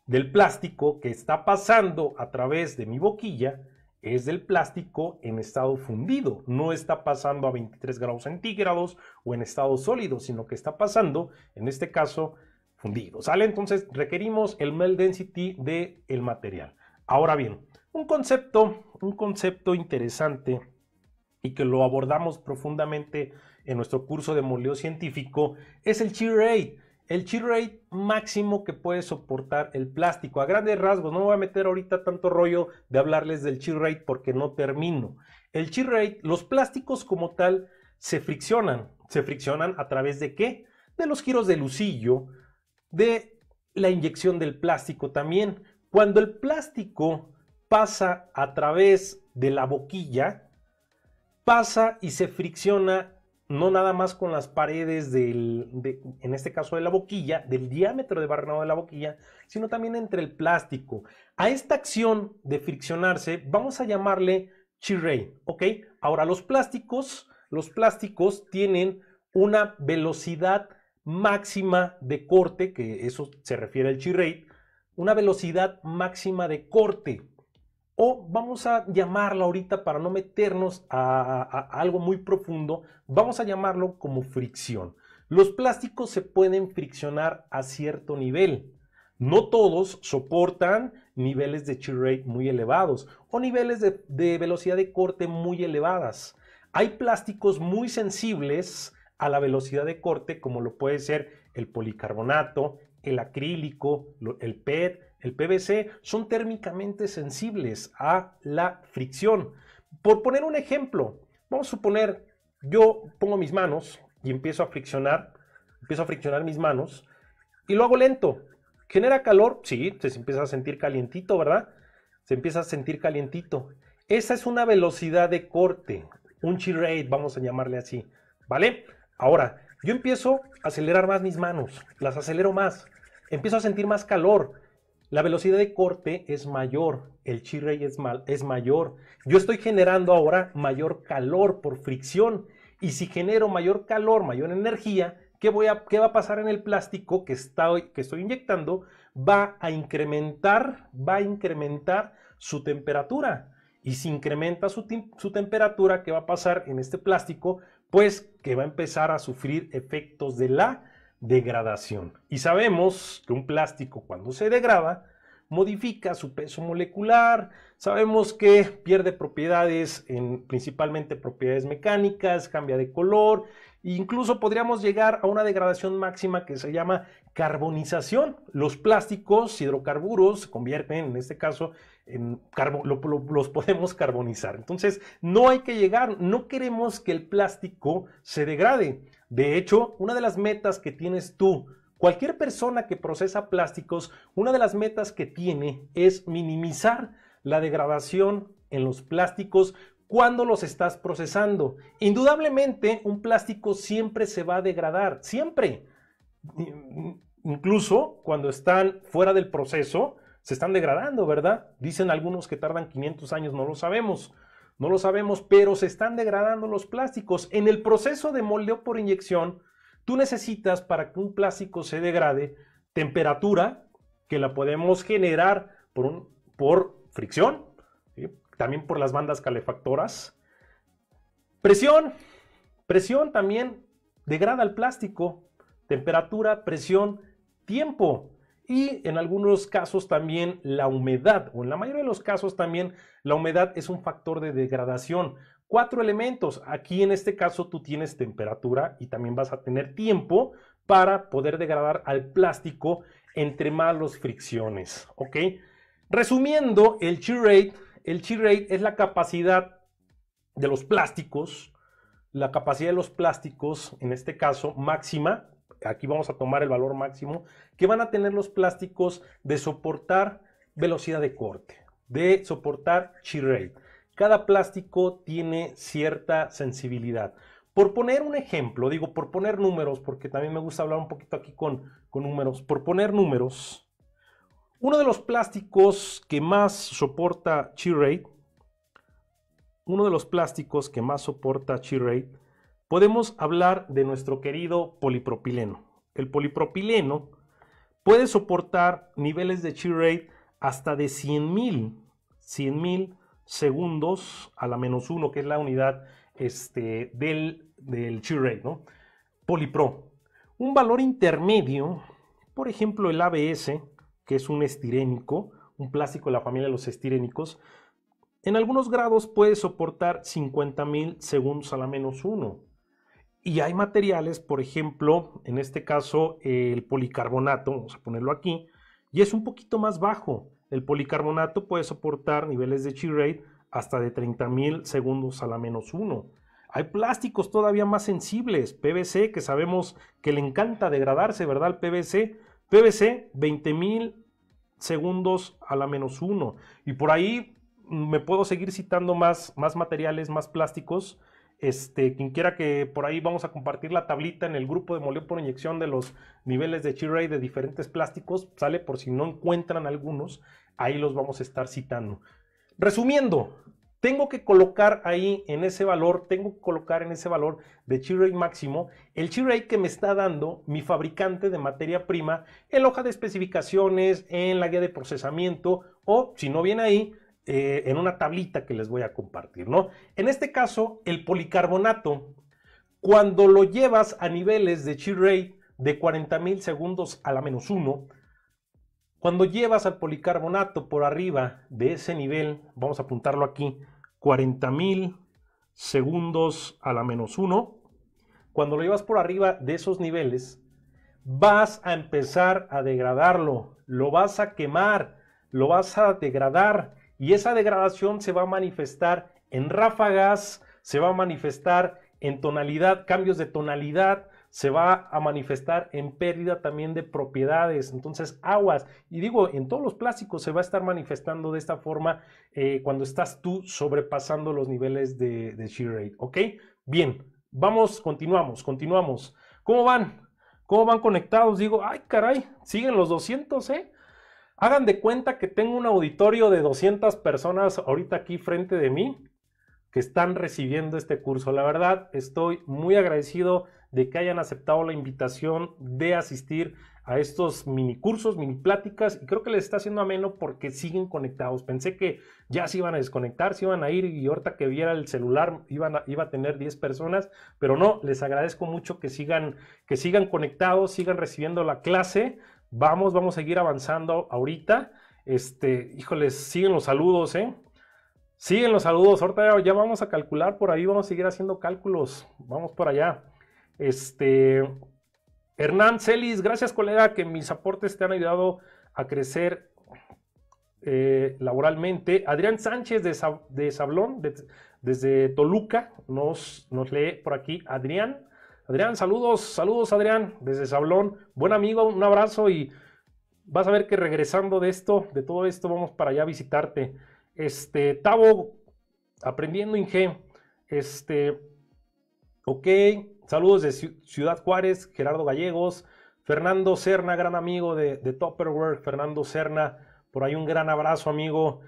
del plástico que está pasando a través de mi boquilla es del plástico en estado fundido. No está pasando a 23 grados centígrados o en estado sólido, sino que está pasando, en este caso, fundido. ¿Sale? Entonces requerimos el melt density del el material. Ahora bien, un concepto, un concepto interesante y que lo abordamos profundamente en nuestro curso de moldeo científico, es el shear rate. El shear rate máximo que puede soportar el plástico. A grandes rasgos, no me voy a meter ahorita tanto rollo de hablarles del shear rate porque no termino. El shear rate, los plásticos como tal se friccionan. ¿Se friccionan a través de qué? De los giros de lucillo, de la inyección del plástico también. Cuando el plástico pasa a través de la boquilla, pasa y se fricciona no nada más con las paredes del, en este caso de la boquilla, del diámetro de barrenado de la boquilla, sino también entre el plástico. A esta acción de friccionarse vamos a llamarle chirray, ¿ok? Ahora los plásticos, los plásticos tienen una velocidad máxima de corte, que eso se refiere al chirray, una velocidad máxima de corte, o vamos a llamarla ahorita para no meternos a, algo muy profundo, vamos a llamarlo como fricción. Los plásticos se pueden friccionar a cierto nivel. No todos soportan niveles de shear rate muy elevados o niveles de, de velocidad de corte muy elevadas. Hay plásticos muy sensibles a la velocidad de corte como lo puede ser el policarbonato, el acrílico, el PET, el PVC son térmicamente sensibles a la fricción. Por poner un ejemplo, vamos a suponer yo pongo mis manos y empiezo a friccionar, empiezo a friccionar mis manos y lo hago lento. ¿Genera calor? Sí, se empieza a sentir calientito, ¿verdad? Se empieza a sentir calientito. Esa es una velocidad de corte, un chill rate, vamos a llamarle así, ¿vale? Ahora, yo empiezo a acelerar más mis manos, las acelero más, empiezo a sentir más calor, la velocidad de corte es mayor, el chi es, es mayor. Yo estoy generando ahora mayor calor por fricción. Y si genero mayor calor, mayor energía, ¿qué, voy a, qué va a pasar en el plástico que, que estoy inyectando? Va a incrementar, va a incrementar su temperatura. Y si incrementa su, su temperatura, ¿qué va a pasar en este plástico? Pues que va a empezar a sufrir efectos de la degradación. Y sabemos que un plástico cuando se degrada modifica su peso molecular, sabemos que pierde propiedades, en, principalmente propiedades mecánicas, cambia de color, e incluso podríamos llegar a una degradación máxima que se llama carbonización. Los plásticos, hidrocarburos, se convierten en este caso en carbono los podemos carbonizar. Entonces, no hay que llegar, no queremos que el plástico se degrade. De hecho, una de las metas que tienes tú, cualquier persona que procesa plásticos, una de las metas que tiene es minimizar la degradación en los plásticos cuando los estás procesando. Indudablemente, un plástico siempre se va a degradar, siempre. Incluso cuando están fuera del proceso, se están degradando, ¿verdad? Dicen algunos que tardan 500 años, no lo sabemos. No lo sabemos, pero se están degradando los plásticos. En el proceso de moldeo por inyección, tú necesitas para que un plástico se degrade temperatura que la podemos generar por, un, por fricción, también por las bandas calefactoras. Presión, presión también degrada el plástico. Temperatura, presión, tiempo y en algunos casos también la humedad, o en la mayoría de los casos también la humedad es un factor de degradación. Cuatro elementos. Aquí en este caso tú tienes temperatura y también vas a tener tiempo para poder degradar al plástico entre malos fricciones. Resumiendo, el shear rate, el shear rate es la capacidad de los plásticos, la capacidad de los plásticos, en este caso máxima, aquí vamos a tomar el valor máximo, que van a tener los plásticos de soportar velocidad de corte, de soportar shear rate. Cada plástico tiene cierta sensibilidad. Por poner un ejemplo, digo, por poner números, porque también me gusta hablar un poquito aquí con, con números, por poner números, uno de los plásticos que más soporta shear rate, uno de los plásticos que más soporta shear rate podemos hablar de nuestro querido polipropileno. El polipropileno puede soportar niveles de shear rate hasta de 100.000 100 segundos a la menos 1, que es la unidad este, del, del rate, ¿no? Polipro. Un valor intermedio, por ejemplo el ABS, que es un estirénico, un plástico de la familia de los estirénicos, en algunos grados puede soportar 50.000 segundos a la menos 1. Y hay materiales, por ejemplo, en este caso el policarbonato, vamos a ponerlo aquí, y es un poquito más bajo. El policarbonato puede soportar niveles de chi rate hasta de 30.000 segundos a la menos 1. Hay plásticos todavía más sensibles, PVC, que sabemos que le encanta degradarse, ¿verdad? El PVC, PVC 20.000 segundos a la menos 1. Y por ahí me puedo seguir citando más, más materiales, más plásticos este, quien quiera que por ahí vamos a compartir la tablita en el grupo de moleo por inyección de los niveles de Chiray de diferentes plásticos, sale por si no encuentran algunos, ahí los vamos a estar citando. Resumiendo, tengo que colocar ahí en ese valor, tengo que colocar en ese valor de Chiray máximo el Chiray que me está dando mi fabricante de materia prima en hoja de especificaciones, en la guía de procesamiento o si no viene ahí, eh, en una tablita que les voy a compartir, ¿no? En este caso, el policarbonato, cuando lo llevas a niveles de chi rate de 40.000 segundos a la menos 1, cuando llevas al policarbonato por arriba de ese nivel, vamos a apuntarlo aquí, 40.000 segundos a la menos 1, cuando lo llevas por arriba de esos niveles, vas a empezar a degradarlo, lo vas a quemar, lo vas a degradar, y esa degradación se va a manifestar en ráfagas, se va a manifestar en tonalidad, cambios de tonalidad, se va a manifestar en pérdida también de propiedades, entonces aguas. Y digo, en todos los plásticos se va a estar manifestando de esta forma eh, cuando estás tú sobrepasando los niveles de, de shear rate, ¿ok? Bien, vamos, continuamos, continuamos. ¿Cómo van? ¿Cómo van conectados? Digo, ay caray, siguen los 200, ¿eh? Hagan de cuenta que tengo un auditorio de 200 personas ahorita aquí frente de mí que están recibiendo este curso. La verdad, estoy muy agradecido de que hayan aceptado la invitación de asistir a estos mini cursos, mini pláticas, y creo que les está haciendo ameno porque siguen conectados. Pensé que ya se iban a desconectar, se iban a ir y ahorita que viera el celular iban iba a tener 10 personas, pero no, les agradezco mucho que sigan, que sigan conectados, sigan recibiendo la clase. Vamos, vamos a seguir avanzando ahorita. Este, híjoles, siguen los saludos, ¿eh? Siguen los saludos. Ahorita ya vamos a calcular por ahí, vamos a seguir haciendo cálculos. Vamos por allá. Este, Hernán Celis, gracias colega que mis aportes te han ayudado a crecer eh, laboralmente. Adrián Sánchez de, Sablón, desde Toluca, nos, nos lee por aquí. Adrián, Adrián, saludos, saludos Adrián, desde Sablón. Buen amigo, un abrazo y vas a ver que regresando de esto, de todo esto, vamos para allá a visitarte. Este, Tavo, aprendiendo Inge. Este, ok, saludos de Ciudad Juárez, Gerardo Gallegos, Fernando Serna, gran amigo de, de Fernando Serna, por ahí un gran abrazo, amigo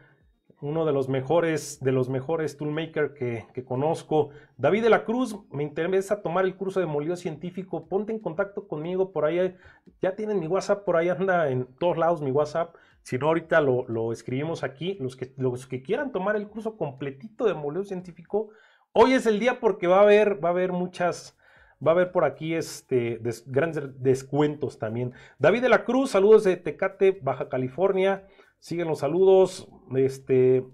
uno de los mejores, de los mejores toolmaker que, que, conozco. David de la Cruz, me interesa tomar el curso de molido científico. Ponte en contacto conmigo por ahí. Ya tienen mi WhatsApp, por ahí anda en todos lados mi WhatsApp. Si no, ahorita lo, lo escribimos aquí. Los que, los que quieran tomar el curso completito de molido científico, hoy es el día porque va a haber, va a haber muchas, va a haber por aquí este, grandes descuentos también. David de la Cruz, saludos de Tecate, Baja California. Siguen los saludos. Este,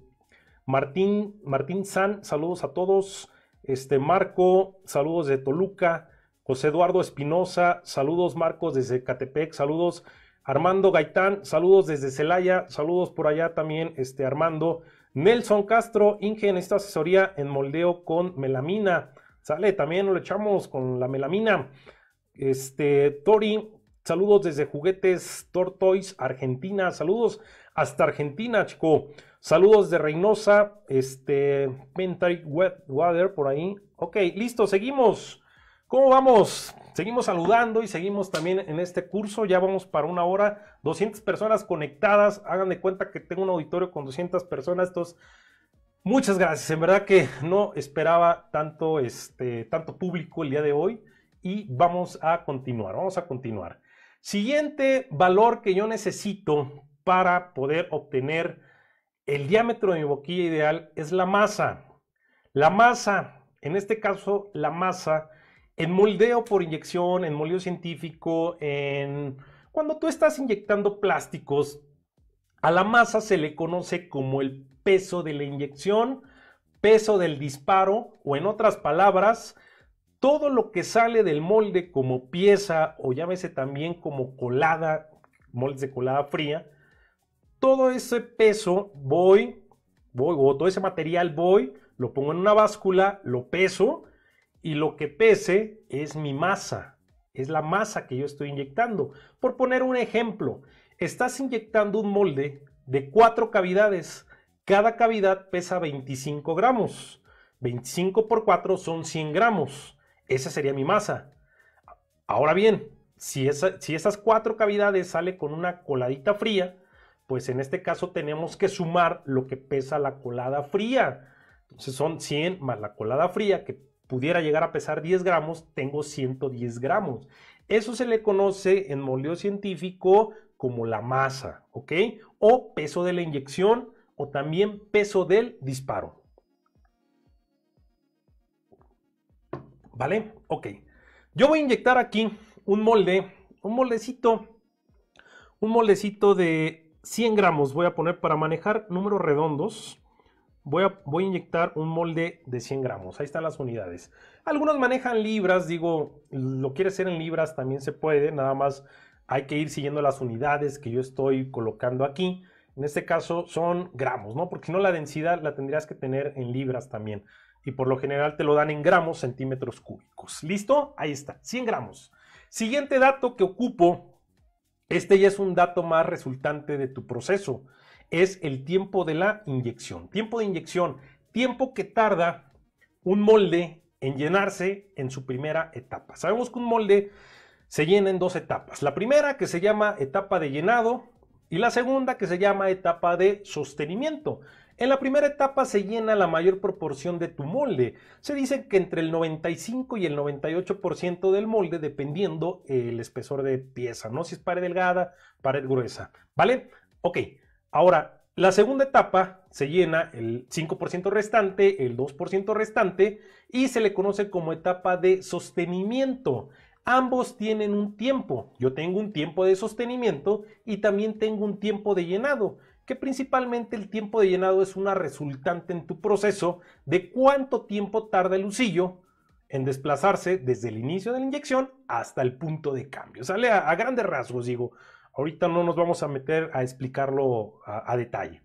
Martín, Martín San, saludos a todos. Este, Marco, saludos de Toluca. José Eduardo Espinosa, saludos Marcos desde Catepec, saludos. Armando Gaitán, saludos desde Celaya, saludos por allá también, este Armando. Nelson Castro, Inge, esta asesoría en moldeo con melamina. Sale, también lo echamos con la melamina. Este, Tori, saludos desde Juguetes Tortoise, Argentina, saludos hasta Argentina, chico. Saludos de Reynosa, este, Web Water, por ahí. Ok, listo, seguimos. ¿Cómo vamos? Seguimos saludando y seguimos también en este curso. Ya vamos para una hora, 200 personas conectadas. Hagan de cuenta que tengo un auditorio con 200 personas. muchas gracias. En verdad que no esperaba tanto, este, tanto público el día de hoy. Y vamos a continuar, vamos a continuar. Siguiente valor que yo necesito para poder obtener el diámetro de mi boquilla ideal es la masa. La masa, en este caso la masa, en moldeo por inyección, en moldeo científico, en cuando tú estás inyectando plásticos, a la masa se le conoce como el peso de la inyección, peso del disparo o en otras palabras, todo lo que sale del molde como pieza o llámese también como colada, moldes de colada fría, todo ese peso voy, voy, o todo ese material voy, lo pongo en una báscula, lo peso y lo que pese es mi masa, es la masa que yo estoy inyectando. Por poner un ejemplo, estás inyectando un molde de cuatro cavidades, cada cavidad pesa 25 gramos, 25 por 4 son 100 gramos, esa sería mi masa. Ahora bien, si, si esas cuatro cavidades sale con una coladita fría, pues en este caso tenemos que sumar lo que pesa la colada fría. Entonces son 100 más la colada fría, que pudiera llegar a pesar 10 gramos, tengo 110 gramos. Eso se le conoce en moldeo científico como la masa, ¿ok? O peso de la inyección o también peso del disparo. ¿Vale? Ok. Yo voy a inyectar aquí un molde, un moldecito, un moldecito de 100 gramos voy a poner para manejar números redondos. Voy a, voy a inyectar un molde de 100 gramos. Ahí están las unidades. Algunos manejan libras, digo, lo quiere hacer en libras también se puede. Nada más hay que ir siguiendo las unidades que yo estoy colocando aquí. En este caso son gramos, ¿no? Porque si no la densidad la tendrías que tener en libras también. Y por lo general te lo dan en gramos centímetros cúbicos. ¿Listo? Ahí está, 100 gramos. Siguiente dato que ocupo este ya es un dato más resultante de tu proceso. Es el tiempo de la inyección. Tiempo de inyección, tiempo que tarda un molde en llenarse en su primera etapa. Sabemos que un molde se llena en dos etapas. La primera que se llama etapa de llenado y la segunda que se llama etapa de sostenimiento. En la primera etapa se llena la mayor proporción de tu molde. Se dice que entre el 95 y el 98% del molde, dependiendo el espesor de pieza, ¿no? Si es pared delgada, pared gruesa, ¿vale? Ok, ahora la segunda etapa se llena el 5% restante, el 2% restante y se le conoce como etapa de sostenimiento. Ambos tienen un tiempo. Yo tengo un tiempo de sostenimiento y también tengo un tiempo de llenado que principalmente el tiempo de llenado es una resultante en tu proceso de cuánto tiempo tarda el usillo en desplazarse desde el inicio de la inyección hasta el punto de cambio. Sale a, grandes rasgos, digo, ahorita no nos vamos a meter a explicarlo a detalle.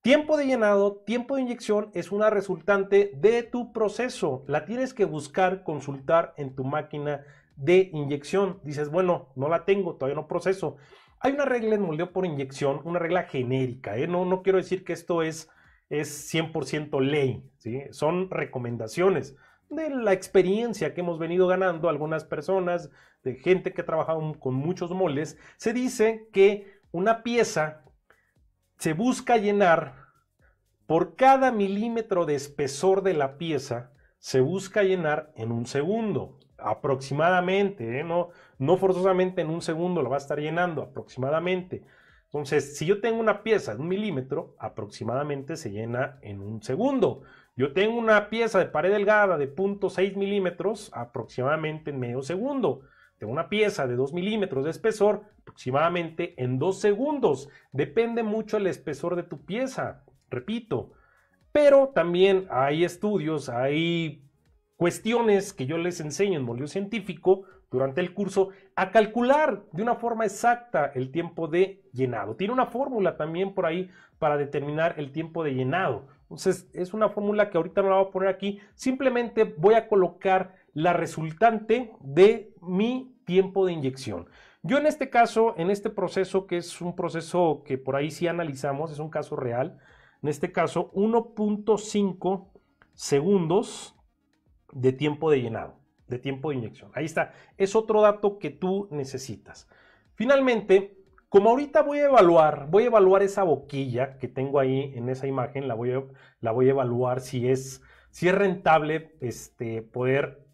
Tiempo de llenado, tiempo de inyección es una resultante de tu proceso. La tienes que buscar, consultar en tu máquina de inyección. Dices, bueno, no la tengo, todavía no proceso. Hay una regla en moldeo por inyección, una regla genérica, ¿eh? no, no quiero decir que esto es, es 100% ley, son recomendaciones de la experiencia que hemos venido ganando algunas personas, de gente que ha trabajado con muchos moldes, se dice que una pieza se busca llenar por cada milímetro de espesor de la pieza, se busca llenar en un segundo aproximadamente, ¿eh? no, no forzosamente en un segundo lo va a estar llenando, aproximadamente. Entonces, si yo tengo una pieza de un milímetro, aproximadamente se llena en un segundo. Yo tengo una pieza de pared delgada de 0.6 milímetros, aproximadamente en medio segundo. Tengo una pieza de 2 milímetros de espesor, aproximadamente en 2 segundos. Depende mucho el espesor de tu pieza, repito. Pero también hay estudios, hay cuestiones que yo les enseño en Molio Científico durante el curso a calcular de una forma exacta el tiempo de llenado. Tiene una fórmula también por ahí para determinar el tiempo de llenado. Entonces es una fórmula que ahorita no la voy a poner aquí. Simplemente voy a colocar la resultante de mi tiempo de inyección. Yo en este caso, en este proceso que es un proceso que por ahí sí analizamos, es un caso real, en este caso 1.5 segundos de tiempo de llenado, de tiempo de inyección. Ahí está, es otro dato que tú necesitas. Finalmente, como ahorita voy a evaluar, voy a evaluar esa boquilla que tengo ahí en esa imagen, la voy a, la voy a evaluar si es, si es rentable este, poder,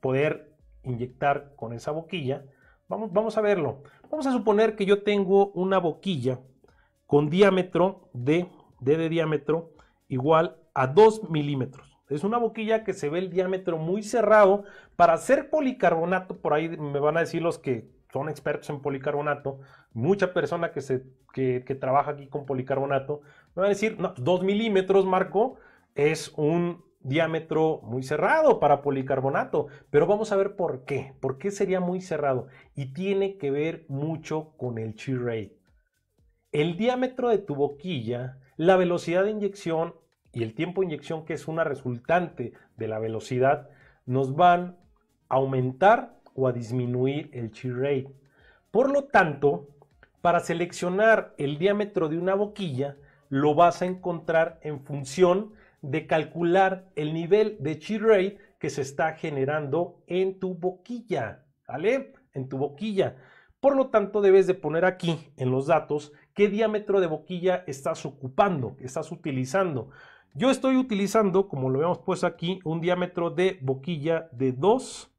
poder inyectar con esa boquilla. Vamos, vamos a verlo. Vamos a suponer que yo tengo una boquilla con diámetro de, de, de diámetro igual a 2 milímetros. Es una boquilla que se ve el diámetro muy cerrado. Para hacer policarbonato, por ahí me van a decir los que son expertos en policarbonato, mucha persona que, se, que, trabaja aquí con policarbonato, me van a decir, no, 2 milímetros, Marco, es un diámetro muy cerrado para policarbonato, pero vamos a ver por qué, por qué sería muy cerrado y tiene que ver mucho con el shear El diámetro de tu boquilla, la velocidad de inyección y el tiempo de inyección, que es una resultante de la velocidad, nos van a aumentar o a disminuir el Cheat rate. Por lo tanto, para seleccionar el diámetro de una boquilla, lo vas a encontrar en función de calcular el nivel de Cheat rate que se está generando en tu boquilla, ¿vale? En tu boquilla. Por lo tanto, debes de poner aquí en los datos qué diámetro de boquilla estás ocupando, estás utilizando. Yo estoy utilizando, como lo vemos puesto aquí, un diámetro de boquilla de 2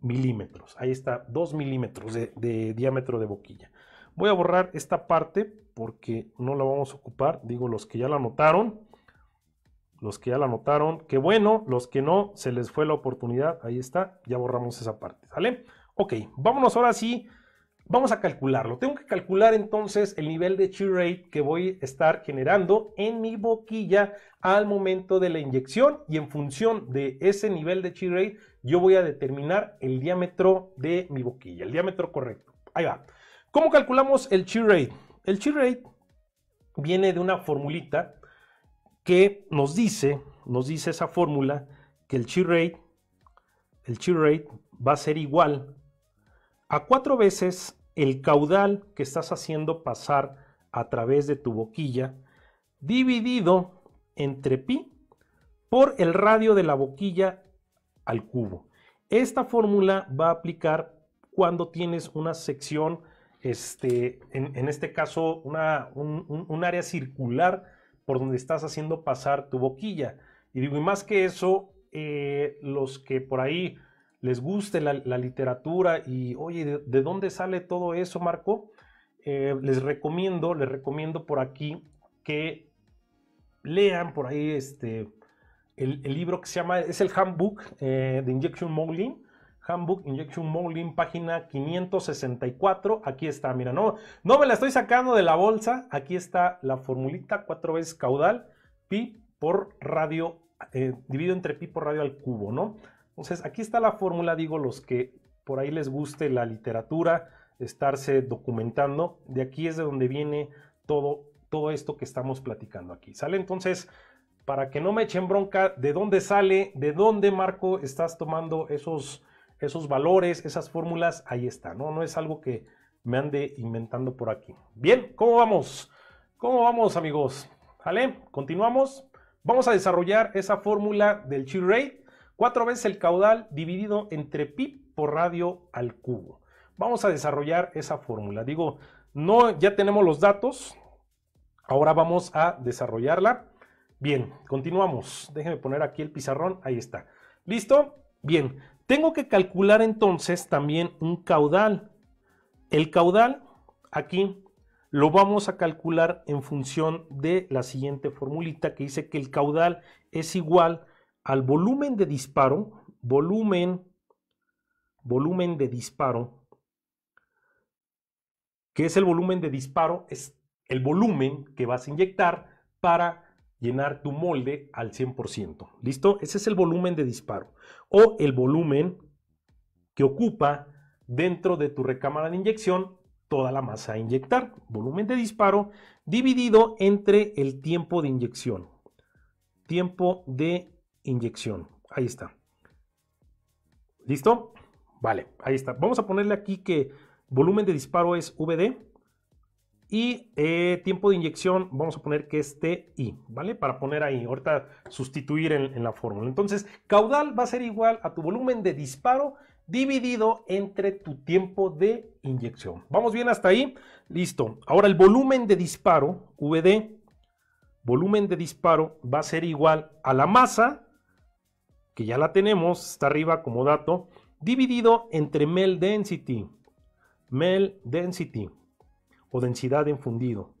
milímetros. Ahí está, 2 milímetros de, diámetro de boquilla. Voy a borrar esta parte porque no la vamos a ocupar. Digo, los que ya la notaron, los que ya la notaron, qué bueno, los que no, se les fue la oportunidad, ahí está, ya borramos esa parte, ¿sale? Ok, vámonos ahora sí Vamos a calcularlo. Tengo que calcular entonces el nivel de Cheat rate que voy a estar generando en mi boquilla al momento de la inyección y en función de ese nivel de Cheat rate yo voy a determinar el diámetro de mi boquilla, el diámetro correcto. Ahí va. ¿Cómo calculamos el shear rate? El chi rate viene de una formulita que nos dice, nos dice esa fórmula que el shear rate, el rate va a ser igual a cuatro veces el caudal que estás haciendo pasar a través de tu boquilla dividido entre pi por el radio de la boquilla al cubo. Esta fórmula va a aplicar cuando tienes una sección, este, en, este caso una, un, área circular por donde estás haciendo pasar tu boquilla. Y digo, y más que eso, eh, los que por ahí les guste la, literatura y, oye, ¿de, dónde sale todo eso, Marco? Eh, les recomiendo, les recomiendo por aquí que lean por ahí este, el, libro que se llama, es el Handbook eh, de Injection Molding Handbook Injection Molding página 564. Aquí está, mira, no, no me la estoy sacando de la bolsa. Aquí está la formulita 4 veces caudal, pi por radio, eh, dividido entre pi por radio al cubo, ¿no? Entonces, aquí está la fórmula, digo, los que por ahí les guste la literatura, estarse documentando, de aquí es de donde viene todo, todo esto que estamos platicando aquí. ¿Sale? Entonces, para que no me echen bronca, ¿de dónde sale? ¿De dónde, Marco, estás tomando esos, esos valores, esas fórmulas? Ahí está, ¿no? No es algo que me ande inventando por aquí. Bien, ¿cómo vamos? ¿Cómo vamos, amigos? Sale, Continuamos. Vamos a desarrollar esa fórmula del Cheat rate Cuatro veces el caudal dividido entre pi por radio al cubo. Vamos a desarrollar esa fórmula. Digo, no, ya tenemos los datos. Ahora vamos a desarrollarla. Bien, continuamos. Déjenme poner aquí el pizarrón. Ahí está. ¿Listo? Bien. Tengo que calcular entonces también un caudal. El caudal aquí lo vamos a calcular en función de la siguiente formulita que dice que el caudal es igual al volumen de disparo, volumen, volumen de disparo, que es el volumen de disparo, es el volumen que vas a inyectar para llenar tu molde al 100%. ¿Listo? Ese es el volumen de disparo. O el volumen que ocupa dentro de tu recámara de inyección toda la masa a inyectar. Volumen de disparo dividido entre el tiempo de inyección. Tiempo de inyección. Ahí está. ¿Listo? Vale, ahí está. Vamos a ponerle aquí que volumen de disparo es VD y eh, tiempo de inyección vamos a poner que es TI, ¿vale? Para poner ahí, ahorita sustituir en, en la fórmula. Entonces, caudal va a ser igual a tu volumen de disparo dividido entre tu tiempo de inyección. ¿Vamos bien hasta ahí? Listo. Ahora el volumen de disparo, VD, volumen de disparo va a ser igual a la masa que ya la tenemos, está arriba como dato, dividido entre mel density, mel density o densidad en fundido.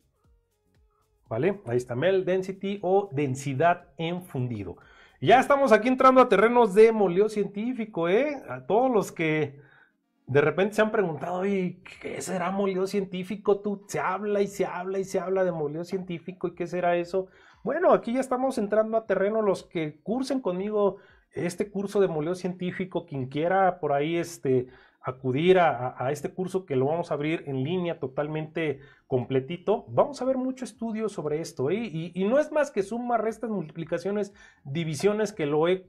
¿Vale? Ahí está mel density o densidad en fundido. Ya estamos aquí entrando a terrenos de moleo científico, ¿eh? A todos los que de repente se han preguntado, ¿qué será moleo científico? Tú se habla y se habla y se habla de moleo científico y qué será eso. Bueno, aquí ya estamos entrando a terreno los que cursen conmigo este curso de moleo científico, quien quiera por ahí este, acudir a, este curso que lo vamos a abrir en línea totalmente completito, vamos a ver mucho estudio sobre esto. ¿eh? Y, no es más que suma restas, multiplicaciones, divisiones que lo he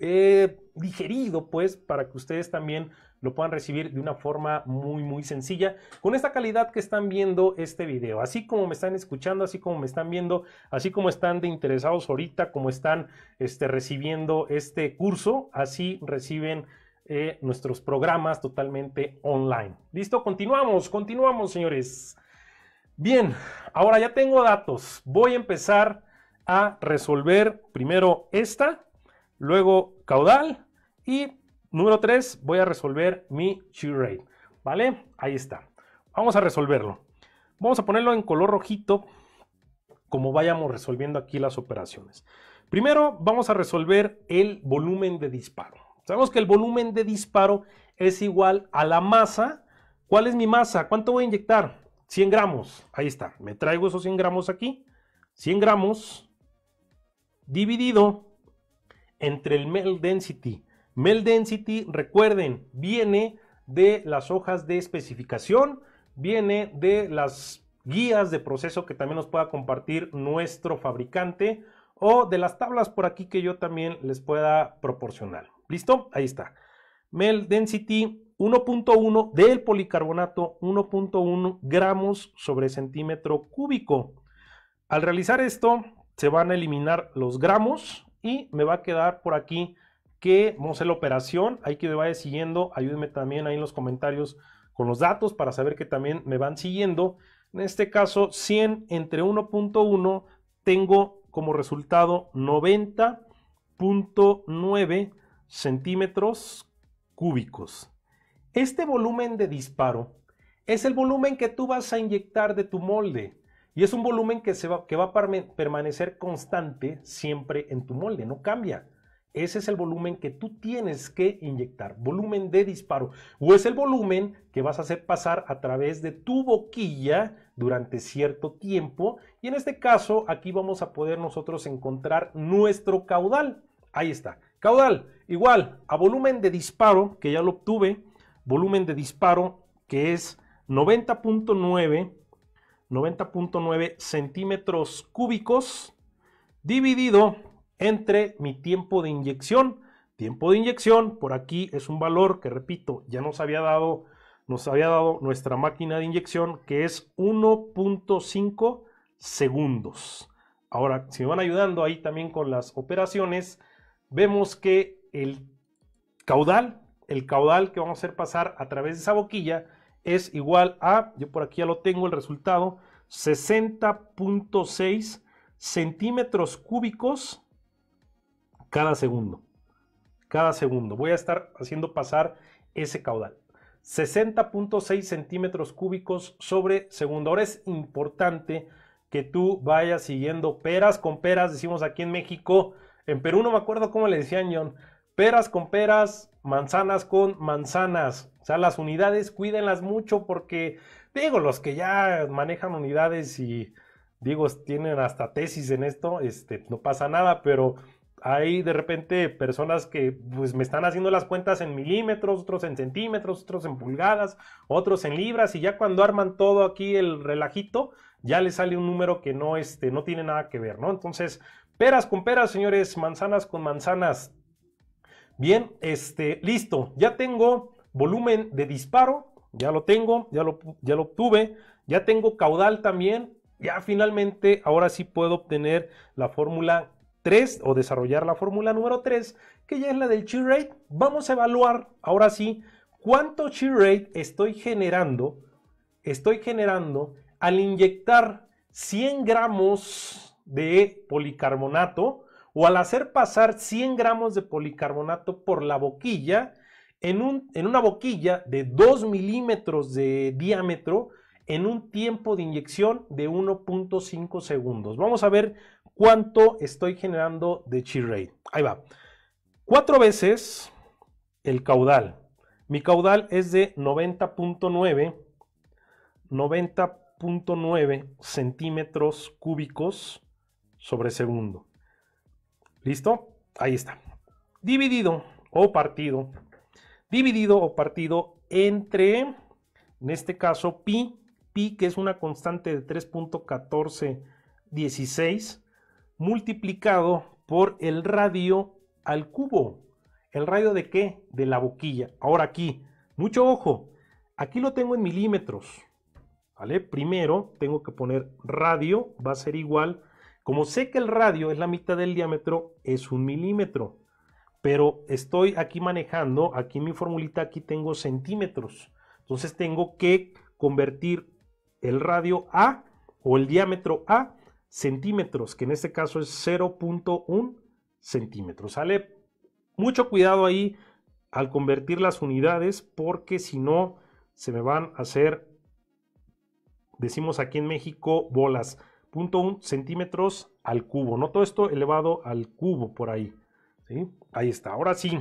He eh, digerido, pues, para que ustedes también lo puedan recibir de una forma muy, muy sencilla, con esta calidad que están viendo este video. Así como me están escuchando, así como me están viendo, así como están de interesados ahorita, como están este, recibiendo este curso, así reciben eh, nuestros programas totalmente online. Listo, continuamos, continuamos, señores. Bien, ahora ya tengo datos. Voy a empezar a resolver primero esta luego caudal y número 3 voy a resolver mi shear rate, ¿vale? Ahí está. Vamos a resolverlo. Vamos a ponerlo en color rojito como vayamos resolviendo aquí las operaciones. Primero vamos a resolver el volumen de disparo. Sabemos que el volumen de disparo es igual a la masa. ¿Cuál es mi masa? ¿Cuánto voy a inyectar? 100 gramos. Ahí está. Me traigo esos 100 gramos aquí. 100 gramos dividido entre el Mel Density. Mel Density, recuerden, viene de las hojas de especificación, viene de las guías de proceso que también nos pueda compartir nuestro fabricante o de las tablas por aquí que yo también les pueda proporcionar. ¿Listo? Ahí está. Mel Density 1.1 del policarbonato 1.1 gramos sobre centímetro cúbico. Al realizar esto, se van a eliminar los gramos y me va a quedar por aquí que vamos la operación. hay que me vaya siguiendo, ayúdenme también ahí en los comentarios con los datos para saber que también me van siguiendo. En este caso, 100 entre 1.1 tengo como resultado 90.9 centímetros cúbicos. Este volumen de disparo es el volumen que tú vas a inyectar de tu molde. Y es un volumen que, se va, que va a permanecer constante siempre en tu molde, no cambia. Ese es el volumen que tú tienes que inyectar, volumen de disparo. O es el volumen que vas a hacer pasar a través de tu boquilla durante cierto tiempo. Y en este caso, aquí vamos a poder nosotros encontrar nuestro caudal. Ahí está. Caudal igual a volumen de disparo, que ya lo obtuve. Volumen de disparo que es 90.9 90.9 centímetros cúbicos dividido entre mi tiempo de inyección. Tiempo de inyección, por aquí es un valor que, repito, ya nos había dado, nos había dado nuestra máquina de inyección, que es 1.5 segundos. Ahora, si me van ayudando ahí también con las operaciones, vemos que el caudal, el caudal que vamos a hacer pasar a través de esa boquilla, es igual a, yo por aquí ya lo tengo el resultado, 60.6 centímetros cúbicos cada segundo. Cada segundo. Voy a estar haciendo pasar ese caudal. 60.6 centímetros cúbicos sobre segundo. Ahora es importante que tú vayas siguiendo peras con peras, decimos aquí en México. En Perú no me acuerdo cómo le decían, John peras con peras, manzanas con manzanas. O sea, las unidades cuídenlas mucho porque, digo, los que ya manejan unidades y, digo, tienen hasta tesis en esto, este, no pasa nada, pero hay de repente personas que pues me están haciendo las cuentas en milímetros, otros en centímetros, otros en pulgadas, otros en libras y ya cuando arman todo aquí el relajito, ya les sale un número que no, este, no tiene nada que ver, ¿no? Entonces, peras con peras, señores, manzanas con manzanas, Bien, este, listo. Ya tengo volumen de disparo, ya lo tengo, ya lo, ya lo obtuve. Ya tengo caudal también. Ya finalmente, ahora sí puedo obtener la fórmula 3 o desarrollar la fórmula número 3, que ya es la del shear rate. Vamos a evaluar ahora sí cuánto shear rate estoy generando, estoy generando al inyectar 100 gramos de policarbonato o al hacer pasar 100 gramos de policarbonato por la boquilla, en, un, en una boquilla de 2 milímetros de diámetro, en un tiempo de inyección de 1.5 segundos. Vamos a ver cuánto estoy generando de chi Ahí va. Cuatro veces el caudal. Mi caudal es de 90.9 90.9 centímetros cúbicos sobre segundo. ¿Listo? Ahí está. Dividido o partido. Dividido o partido entre, en este caso, pi, pi que es una constante de 3.1416, multiplicado por el radio al cubo. ¿El radio de qué? De la boquilla. Ahora aquí, mucho ojo, aquí lo tengo en milímetros. ¿Vale? Primero tengo que poner radio, va a ser igual como sé que el radio es la mitad del diámetro, es un milímetro. Pero estoy aquí manejando, aquí en mi formulita, aquí tengo centímetros. Entonces tengo que convertir el radio a o el diámetro a centímetros, que en este caso es 0.1 centímetros. Sale mucho cuidado ahí al convertir las unidades porque si no se me van a hacer, decimos aquí en México, bolas. 0.1 centímetros al cubo, ¿no? Todo esto elevado al cubo por ahí, ¿sí? Ahí está, ahora sí.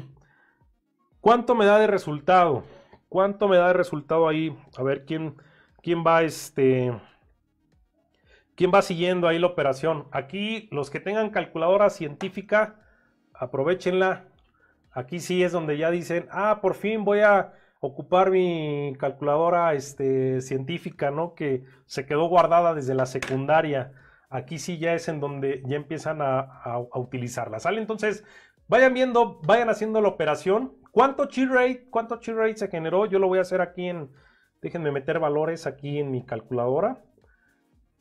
¿Cuánto me da de resultado? ¿Cuánto me da de resultado ahí? A ver, ¿quién, quién va este... ¿Quién va siguiendo ahí la operación? Aquí los que tengan calculadora científica, aprovechenla. Aquí sí es donde ya dicen, ah, por fin voy a ocupar mi calculadora este, científica, ¿no? Que se quedó guardada desde la secundaria. Aquí sí ya es en donde ya empiezan a, a, utilizarla, ¿sale? Entonces, vayan viendo, vayan haciendo la operación. ¿Cuánto cheat rate, cuánto rate se generó? Yo lo voy a hacer aquí en, déjenme meter valores aquí en mi calculadora,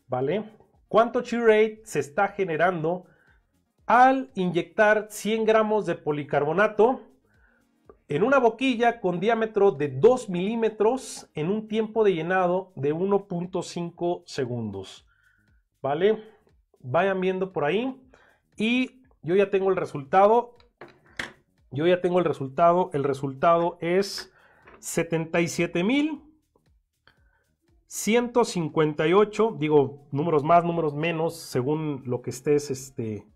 ¿vale? ¿Cuánto cheat rate se está generando al inyectar 100 gramos de policarbonato en una boquilla con diámetro de 2 milímetros en un tiempo de llenado de 1.5 segundos. ¿Vale? Vayan viendo por ahí. Y yo ya tengo el resultado. Yo ya tengo el resultado. El resultado es 77.158. Digo, números más, números menos, según lo que estés este,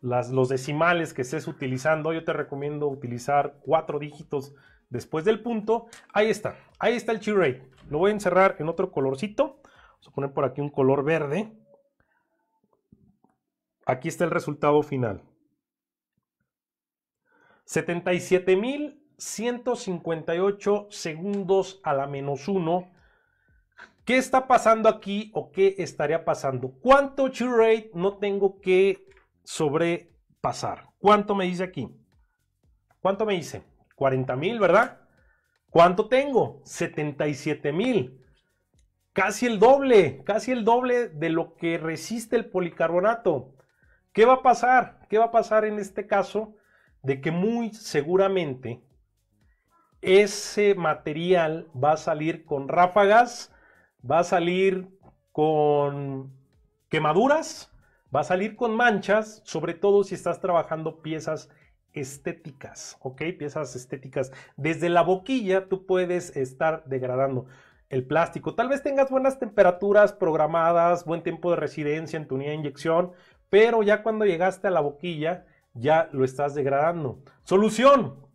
las, los decimales que estés utilizando, yo te recomiendo utilizar cuatro dígitos después del punto. Ahí está, ahí está el cheat rate. Lo voy a encerrar en otro colorcito. Vamos a poner por aquí un color verde. Aquí está el resultado final. 77.158 segundos a la menos 1. ¿Qué está pasando aquí o qué estaría pasando? ¿Cuánto cheat rate no tengo que sobrepasar. ¿Cuánto me dice aquí? ¿Cuánto me dice? 40 mil, ¿verdad? ¿Cuánto tengo? 77 mil. Casi el doble, casi el doble de lo que resiste el policarbonato. ¿Qué va a pasar? ¿Qué va a pasar en este caso? De que muy seguramente ese material va a salir con ráfagas, va a salir con quemaduras, Va a salir con manchas, sobre todo si estás trabajando piezas estéticas, ¿ok? Piezas estéticas. Desde la boquilla tú puedes estar degradando el plástico. Tal vez tengas buenas temperaturas programadas, buen tiempo de residencia en tu unidad de inyección, pero ya cuando llegaste a la boquilla ya lo estás degradando. Solución.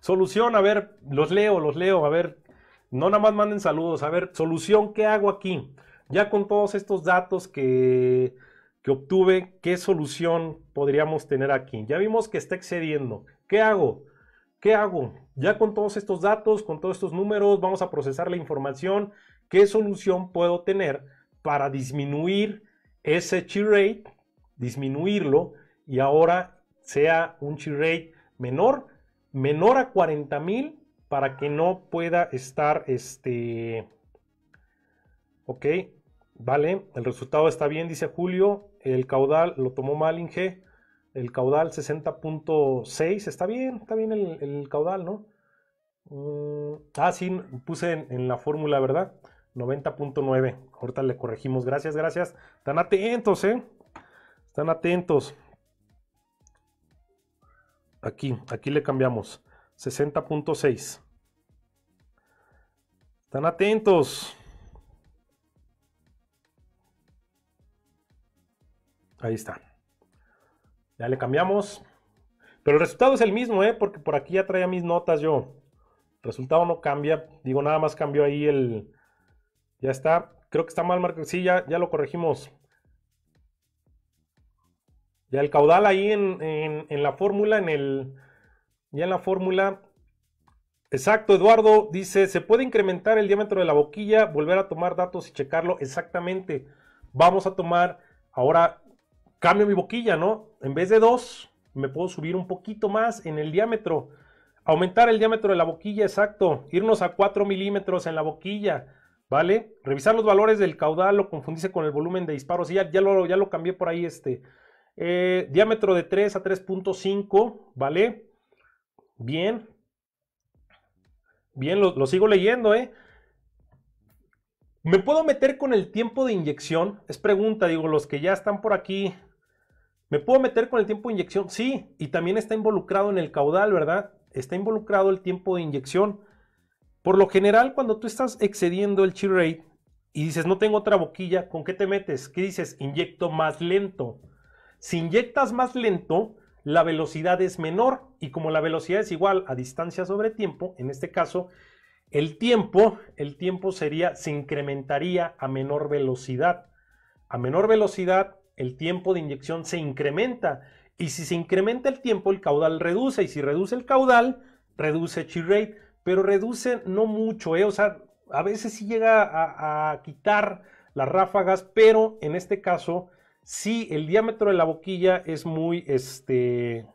Solución, a ver, los leo, los leo, a ver, no nada más manden saludos, a ver, solución, ¿qué hago aquí? Ya con todos estos datos que que obtuve, ¿qué solución podríamos tener aquí? Ya vimos que está excediendo. ¿Qué hago? ¿Qué hago? Ya con todos estos datos, con todos estos números, vamos a procesar la información. ¿Qué solución puedo tener para disminuir ese chi rate, disminuirlo y ahora sea un chi rate menor, menor a 40 mil para que no pueda estar este... Ok, vale, el resultado está bien, dice Julio el caudal lo tomó Inge, el caudal 60.6, está bien, está bien el, caudal, ¿no? Mm, ah, sí, puse en, en la fórmula, ¿verdad? 90.9. Ahorita le corregimos. Gracias, gracias. Están atentos, ¿eh? Están atentos. Aquí, aquí le cambiamos. 60.6. Están atentos. Ahí está. Ya le cambiamos. Pero el resultado es el mismo, ¿eh? Porque por aquí ya traía mis notas yo. El resultado no cambia. Digo, nada más cambió ahí el... Ya está. Creo que está mal marcado. Sí, ya, lo corregimos. Ya el caudal ahí en, en la fórmula, en el... Ya en la fórmula Exacto, Eduardo dice, ¿se puede incrementar el diámetro de la boquilla? Volver a tomar datos y checarlo. Exactamente. Vamos a tomar ahora cambio mi boquilla, ¿no? En vez de 2, me puedo subir un poquito más en el diámetro. Aumentar el diámetro de la boquilla, exacto. Irnos a 4 milímetros en la boquilla, ¿vale? Revisar los valores del caudal o confundirse con el volumen de disparos. ya, lo, ya lo cambié por ahí este. Eh, diámetro de 3 a 3.5, ¿vale? Bien. Bien, lo, lo sigo leyendo, ¿eh? ¿Me puedo meter con el tiempo de inyección? Es pregunta, digo, los que ya están por aquí ¿Me puedo meter con el tiempo de inyección? Sí, y también está involucrado en el caudal, ¿verdad? Está involucrado el tiempo de inyección. Por lo general, cuando tú estás excediendo el chill rate y dices, no tengo otra boquilla, ¿con qué te metes? ¿Qué dices? Inyecto más lento. Si inyectas más lento, la velocidad es menor y como la velocidad es igual a distancia sobre tiempo, en este caso, el tiempo, el tiempo sería, se incrementaría a menor velocidad. A menor velocidad, el tiempo de inyección se incrementa. Y si se incrementa el tiempo, el caudal reduce. Y si reduce el caudal, reduce CHILL rate. Pero reduce no mucho, ¿eh? O sea, a veces sí llega a, quitar las ráfagas, pero en este caso, si el diámetro de la boquilla es muy, este,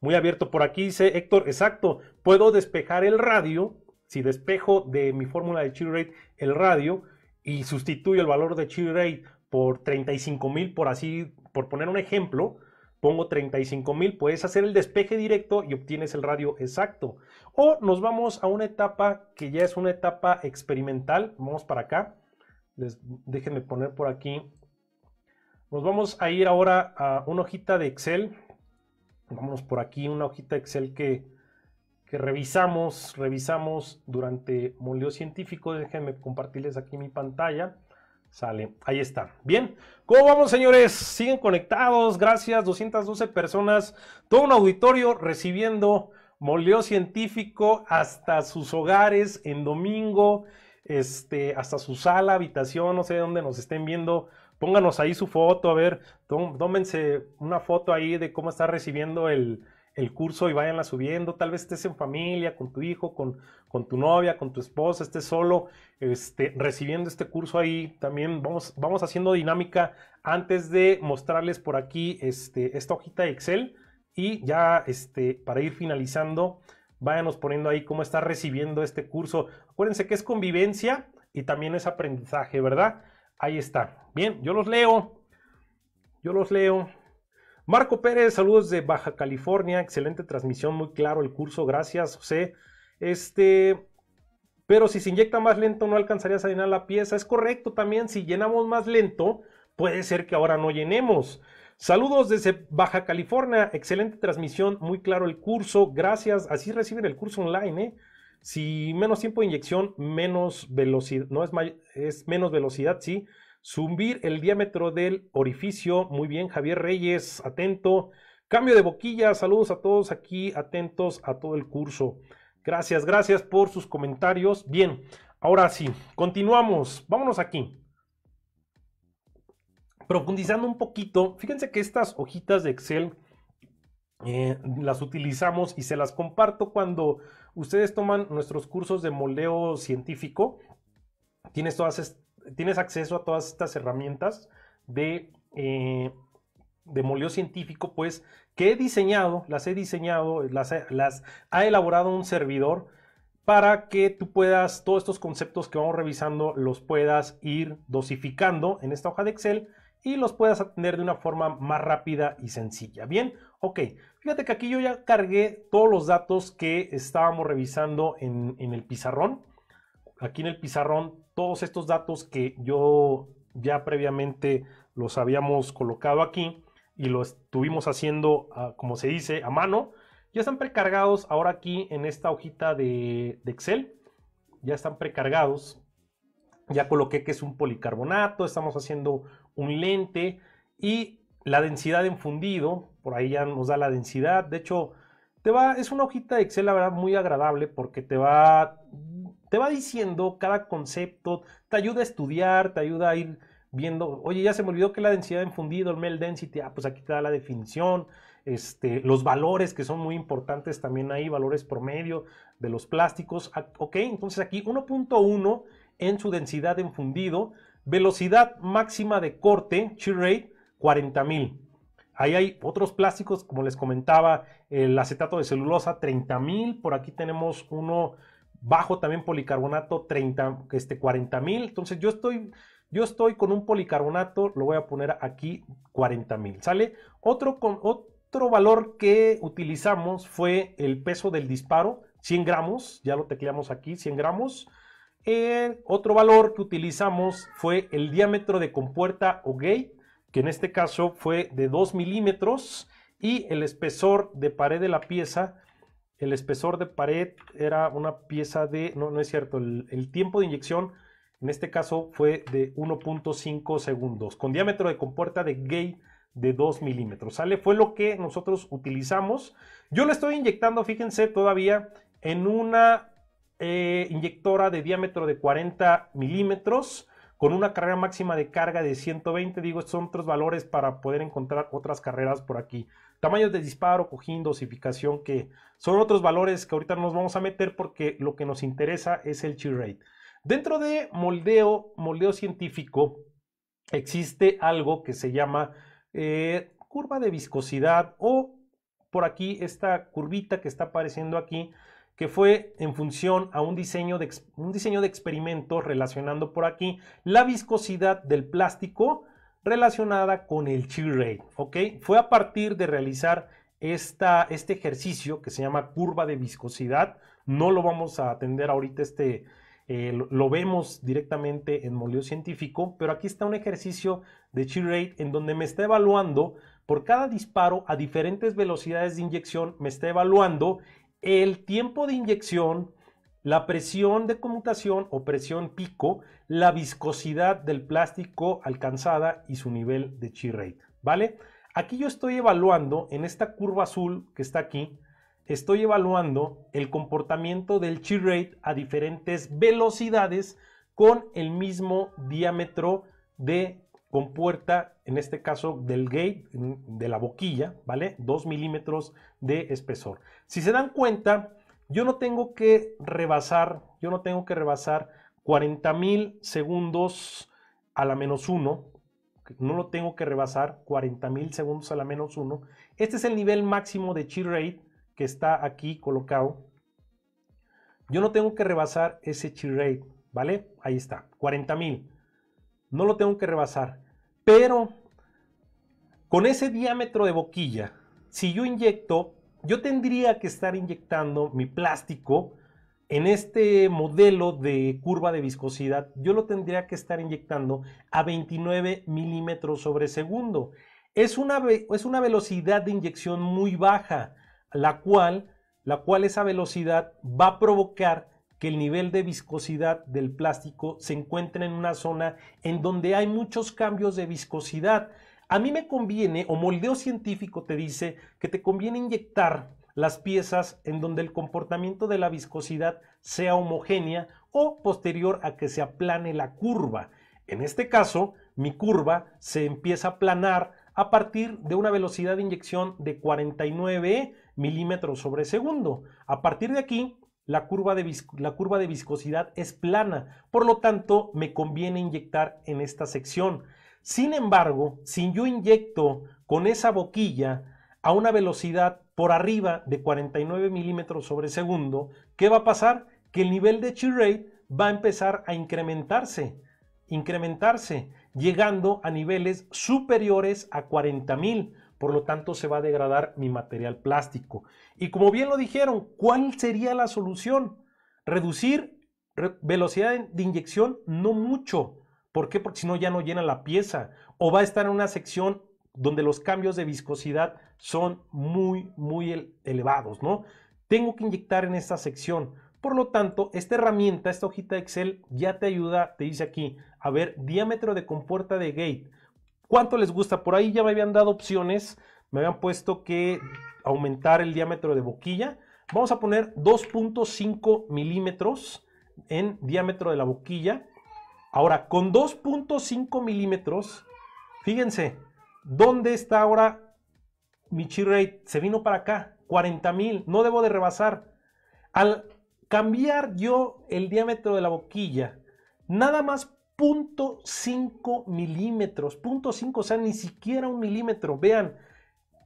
muy abierto. Por aquí dice Héctor, exacto, puedo despejar el radio. Si despejo de mi fórmula de CHILL rate el radio y sustituyo el valor de CHILL rate por 35 mil, por así, por poner un ejemplo, pongo 35 mil, puedes hacer el despeje directo y obtienes el radio exacto. O nos vamos a una etapa que ya es una etapa experimental, vamos para acá, Les, déjenme poner por aquí. Nos vamos a ir ahora a una hojita de Excel, vamos por aquí, una hojita de Excel que, que revisamos, revisamos durante moleo científico, déjenme compartirles aquí mi pantalla. Sale, ahí está. Bien, ¿cómo vamos señores? Siguen conectados, gracias, 212 personas, todo un auditorio recibiendo moleo científico hasta sus hogares en domingo, este, hasta su sala, habitación, no sé dónde nos estén viendo. Pónganos ahí su foto, a ver, tómense una foto ahí de cómo está recibiendo el, el curso y váyanla subiendo. Tal vez estés en familia, con tu hijo, con, tu novia, con tu esposa, estés solo este, recibiendo este curso ahí. También vamos, vamos haciendo dinámica antes de mostrarles por aquí este, esta hojita de Excel. Y ya este, para ir finalizando, váyanos poniendo ahí cómo está recibiendo este curso. Acuérdense que es convivencia y también es aprendizaje, ¿verdad? Ahí está. Bien, yo los leo. Yo los leo. Marco Pérez, saludos de Baja California. Excelente transmisión, muy claro el curso. Gracias, José. Este, pero si se inyecta más lento no alcanzarías a llenar la pieza. Es correcto también, si llenamos más lento, puede ser que ahora no llenemos. Saludos desde Baja California, excelente transmisión, muy claro el curso, gracias, así reciben el curso online, ¿eh? Si menos tiempo de inyección, menos velocidad, no es, es menos velocidad, sí, Zumbir el diámetro del orificio. Muy bien, Javier Reyes, atento. Cambio de boquilla, saludos a todos aquí, atentos a todo el curso. Gracias, gracias por sus comentarios. Bien, ahora sí, continuamos. Vámonos aquí. Profundizando un poquito, fíjense que estas hojitas de Excel eh, las utilizamos y se las comparto cuando ustedes toman nuestros cursos de moldeo científico. Tienes todas, estas tienes acceso a todas estas herramientas de, eh, de moleo científico, pues que he diseñado, las he diseñado, las, ha elaborado un servidor para que tú puedas, todos estos conceptos que vamos revisando, los puedas ir dosificando en esta hoja de Excel y los puedas atender de una forma más rápida y sencilla. Bien, ok, fíjate que aquí yo ya cargué todos los datos que estábamos revisando en el pizarrón aquí en el pizarrón todos estos datos que yo ya previamente los habíamos colocado aquí y lo estuvimos haciendo, ah, como se dice, a mano. Ya están precargados ahora aquí en esta hojita de, Excel. Ya están precargados. Ya coloqué que es un policarbonato, estamos haciendo un lente y la densidad de fundido, por ahí ya nos da la densidad. De hecho, te va, es una hojita de Excel, la verdad, muy agradable porque te va te va diciendo cada concepto, te ayuda a estudiar, te ayuda a ir viendo, oye, ya se me olvidó que la densidad de fundido, el mel density, ah, pues aquí te da la definición, este, los valores que son muy importantes también ahí, valores promedio de los plásticos, ah, ok, entonces aquí 1.1 en su densidad de fundido, velocidad máxima de corte, shear rate, 40.000. Ahí hay otros plásticos, como les comentaba, el acetato de celulosa, 30.000, por aquí tenemos uno bajo también policarbonato 30, este 40 mil. Entonces yo estoy, yo estoy con un policarbonato, lo voy a poner aquí 40 mil. ¿Sale? Otro, con, otro valor que utilizamos fue el peso del disparo, 100 gramos, ya lo tecleamos aquí, 100 gramos. Eh, otro valor que utilizamos fue el diámetro de compuerta o gate, que en este caso fue de 2 milímetros y el espesor de pared de la pieza el espesor de pared era una pieza de, no, no es cierto, el, tiempo de inyección en este caso fue de 1.5 segundos, con diámetro de compuerta de gate de 2 milímetros, ¿sale? Fue lo que nosotros utilizamos. Yo lo estoy inyectando, fíjense, todavía en una eh, inyectora de diámetro de 40 milímetros con una carrera máxima de carga de 120. Digo, son otros valores para poder encontrar otras carreras por aquí tamaños de disparo, cojín, dosificación, que son otros valores que ahorita no nos vamos a meter porque lo que nos interesa es el chi rate. Dentro de moldeo, moldeo científico, existe algo que se llama eh, curva de viscosidad o por aquí esta curvita que está apareciendo aquí que fue en función a un diseño, de, un diseño de experimento relacionando por aquí la viscosidad del plástico relacionada con el chi rate, ¿ok? Fue a partir de realizar esta, este ejercicio que se llama curva de viscosidad, no lo vamos a atender ahorita este, eh, lo, vemos directamente en Moleo Científico, pero aquí está un ejercicio de chi rate en donde me está evaluando por cada disparo a diferentes velocidades de inyección, me está evaluando el tiempo de inyección, la presión de conmutación o presión pico, la viscosidad del plástico alcanzada y su nivel de chi rate, ¿vale? Aquí yo estoy evaluando en esta curva azul que está aquí, estoy evaluando el comportamiento del chi rate a diferentes velocidades con el mismo diámetro de compuerta, en este caso del gate, de la boquilla, ¿vale? 2 milímetros de espesor. Si se dan cuenta, yo no tengo que rebasar, yo no tengo que rebasar 40,000 segundos a la menos 1, no lo tengo que rebasar 40,000 mil segundos a la menos uno. Este es el nivel máximo de cheat rate que está aquí colocado. Yo no tengo que rebasar ese cheat rate, ¿vale? Ahí está, 40,000. No lo tengo que rebasar, pero con ese diámetro de boquilla, si yo inyecto yo tendría que estar inyectando mi plástico en este modelo de curva de viscosidad, yo lo tendría que estar inyectando a 29 milímetros sobre segundo. Es una, es una velocidad de inyección muy baja, la cual, la cual esa velocidad va a provocar que el nivel de viscosidad del plástico se encuentre en una zona en donde hay muchos cambios de viscosidad a mí me conviene, o moldeo científico te dice que te conviene inyectar las piezas en donde el comportamiento de la viscosidad sea homogénea o posterior a que se aplane la curva. En este caso, mi curva se empieza a aplanar a partir de una velocidad de inyección de 49 milímetros sobre segundo. A partir de aquí, la curva, de la curva de viscosidad es plana, por lo tanto me conviene inyectar en esta sección. Sin embargo, si yo inyecto con esa boquilla a una velocidad por arriba de 49 milímetros sobre segundo, ¿qué va a pasar? Que el nivel de chi rate va a empezar a incrementarse, incrementarse, llegando a niveles superiores a 40 mil. Por lo tanto, se va a degradar mi material plástico. Y como bien lo dijeron, ¿cuál sería la solución? Reducir velocidad de inyección no mucho, ¿Por qué? Porque si no ya no llena la pieza. O va a estar en una sección donde los cambios de viscosidad son muy, muy elevados, ¿no? Tengo que inyectar en esta sección. Por lo tanto, esta herramienta, esta hojita de Excel, ya te ayuda, te dice aquí, a ver, diámetro de compuerta de gate. ¿Cuánto les gusta? Por ahí ya me habían dado opciones, me habían puesto que aumentar el diámetro de boquilla. Vamos a poner 2.5 milímetros en diámetro de la boquilla. Ahora, con 2.5 milímetros, fíjense, ¿dónde está ahora mi chi rate? Se vino para acá, 40 mil, no debo de rebasar. Al cambiar yo el diámetro de la boquilla, nada más 0.5 milímetros, 0.5, o sea, ni siquiera un milímetro, vean,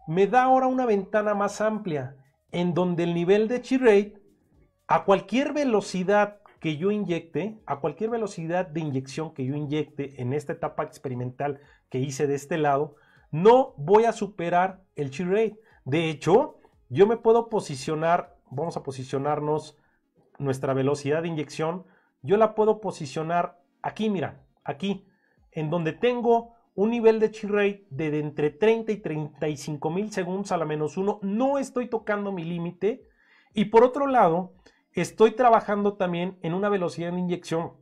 me da ahora una ventana más amplia en donde el nivel de chi rate a cualquier velocidad que yo inyecte, a cualquier velocidad de inyección que yo inyecte en esta etapa experimental que hice de este lado, no voy a superar el shear rate. De hecho, yo me puedo posicionar, vamos a posicionarnos nuestra velocidad de inyección, yo la puedo posicionar aquí, mira, aquí, en donde tengo un nivel de shear rate de, entre 30 y 35 mil segundos a la menos 1, no estoy tocando mi límite. Y por otro lado, estoy trabajando también en una velocidad de inyección,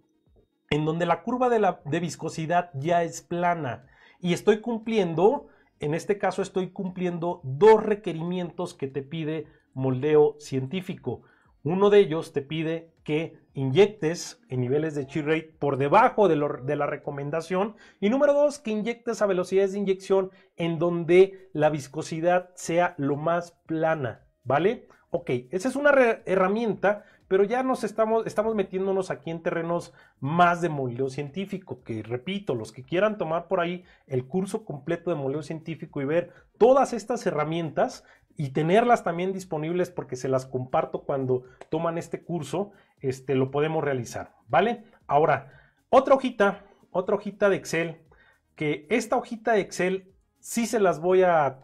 en donde la curva de, viscosidad ya es plana y estoy cumpliendo, en este caso estoy cumpliendo dos requerimientos que te pide moldeo científico. Uno de ellos te pide que inyectes en niveles de chi rate por debajo de, de, la recomendación. Y número dos, que inyectes a velocidades de inyección en donde la viscosidad sea lo más plana, ¿vale? Ok, esa es una herramienta, pero ya nos estamos, estamos metiéndonos aquí en terrenos más de moleo científico, que repito, los que quieran tomar por ahí el curso completo de moleo científico y ver todas estas herramientas y tenerlas también disponibles porque se las comparto cuando toman este curso, este, lo podemos realizar, ¿vale? Ahora, otra hojita, otra hojita de Excel, que esta hojita de Excel sí se las voy a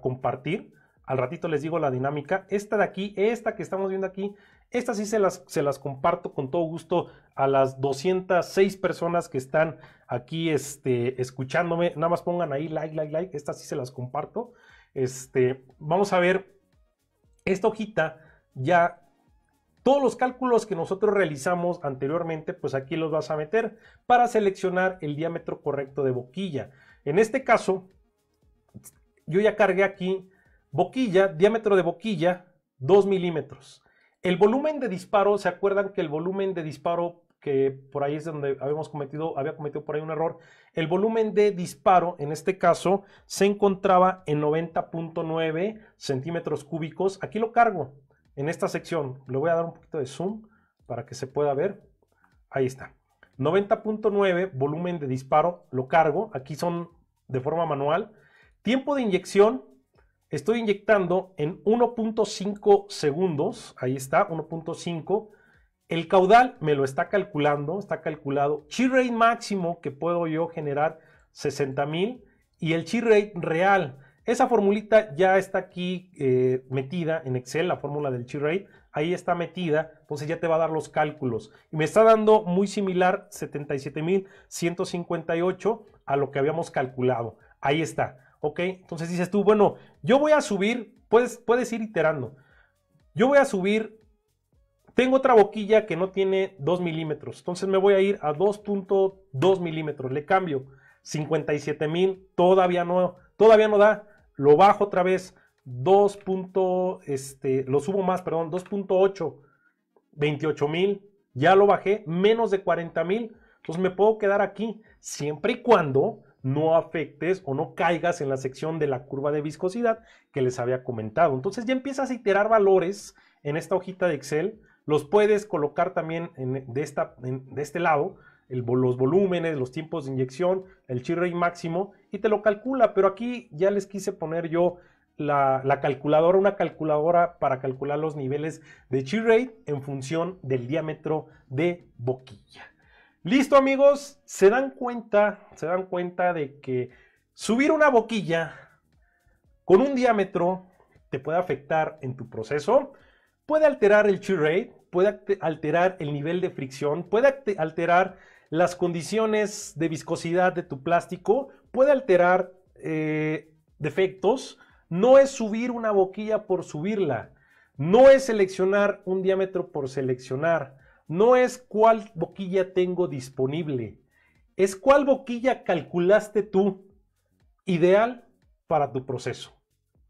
compartir al ratito les digo la dinámica. Esta de aquí, esta que estamos viendo aquí, estas sí se las, comparto con todo gusto a las 206 personas que están aquí este, escuchándome. Nada más pongan ahí like, like, like. Estas sí se las comparto. Este, vamos a ver esta hojita ya. Todos los cálculos que nosotros realizamos anteriormente, pues aquí los vas a meter para seleccionar el diámetro correcto de boquilla. En este caso, yo ya cargué aquí Boquilla, diámetro de boquilla, 2 milímetros. El volumen de disparo, ¿se acuerdan que el volumen de disparo, que por ahí es donde habíamos cometido, había cometido por ahí un error, el volumen de disparo en este caso se encontraba en 90.9 centímetros cúbicos. Aquí lo cargo en esta sección. Le voy a dar un poquito de zoom para que se pueda ver. Ahí está. 90.9 volumen de disparo, lo cargo. Aquí son de forma manual. Tiempo de inyección, estoy inyectando en 1.5 segundos, ahí está, 1.5. El caudal me lo está calculando, está calculado. Chi rate máximo que puedo yo generar 60.000 y el chi rate real. Esa formulita ya está aquí eh, metida en Excel, la fórmula del chi rate. Ahí está metida, entonces ya te va a dar los cálculos. Y me está dando muy similar 77.158 a lo que habíamos calculado. Ahí está. ¿Ok? Entonces dices tú, bueno, yo voy a subir, puedes, puedes ir iterando. Yo voy a subir, tengo otra boquilla que no tiene 2 milímetros, entonces me voy a ir a 2.2 milímetros, le cambio 57 mil, todavía no, todavía no da, lo bajo otra vez, 2. Este, lo subo más, perdón, 2.8, 28 mil, ya lo bajé, menos de 40 mil, entonces me puedo quedar aquí, siempre y cuando no afectes o no caigas en la sección de la curva de viscosidad que les había comentado. Entonces ya empiezas a iterar valores en esta hojita de Excel, los puedes colocar también en, de, esta, este lado, los volúmenes, los tiempos de inyección, el rate máximo y te lo calcula, pero aquí ya les quise poner yo la, calculadora, una calculadora para calcular los niveles de chi rate en función del diámetro de boquilla. Listo amigos, se dan cuenta, se dan cuenta de que subir una boquilla con un diámetro te puede afectar en tu proceso, puede alterar el chew rate, puede alterar el nivel de fricción, puede alterar las condiciones de viscosidad de tu plástico, puede alterar eh, defectos. No es subir una boquilla por subirla, no es seleccionar un diámetro por seleccionar no es cuál boquilla tengo disponible, es cuál boquilla calculaste tú ideal para tu proceso.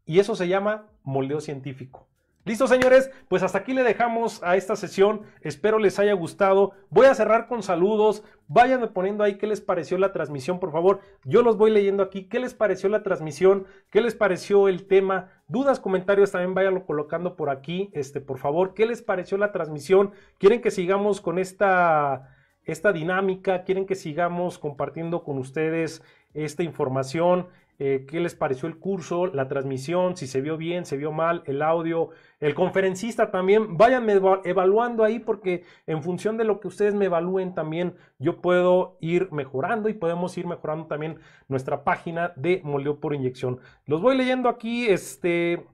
Y eso se llama moldeo científico. Listo, señores, pues hasta aquí le dejamos a esta sesión. Espero les haya gustado. Voy a cerrar con saludos. Váyanme poniendo ahí qué les pareció la transmisión, por favor. Yo los voy leyendo aquí. ¿Qué les pareció la transmisión? ¿Qué les pareció el tema? Dudas, comentarios también váyanlo colocando por aquí. Este, por favor, ¿qué les pareció la transmisión? ¿Quieren que sigamos con esta esta dinámica? ¿Quieren que sigamos compartiendo con ustedes esta información? Eh, qué les pareció el curso, la transmisión, si se vio bien, se vio mal, el audio, el conferencista también. Váyanme evaluando ahí porque en función de lo que ustedes me evalúen también yo puedo ir mejorando y podemos ir mejorando también nuestra página de moldeo por inyección. Los voy leyendo aquí, este...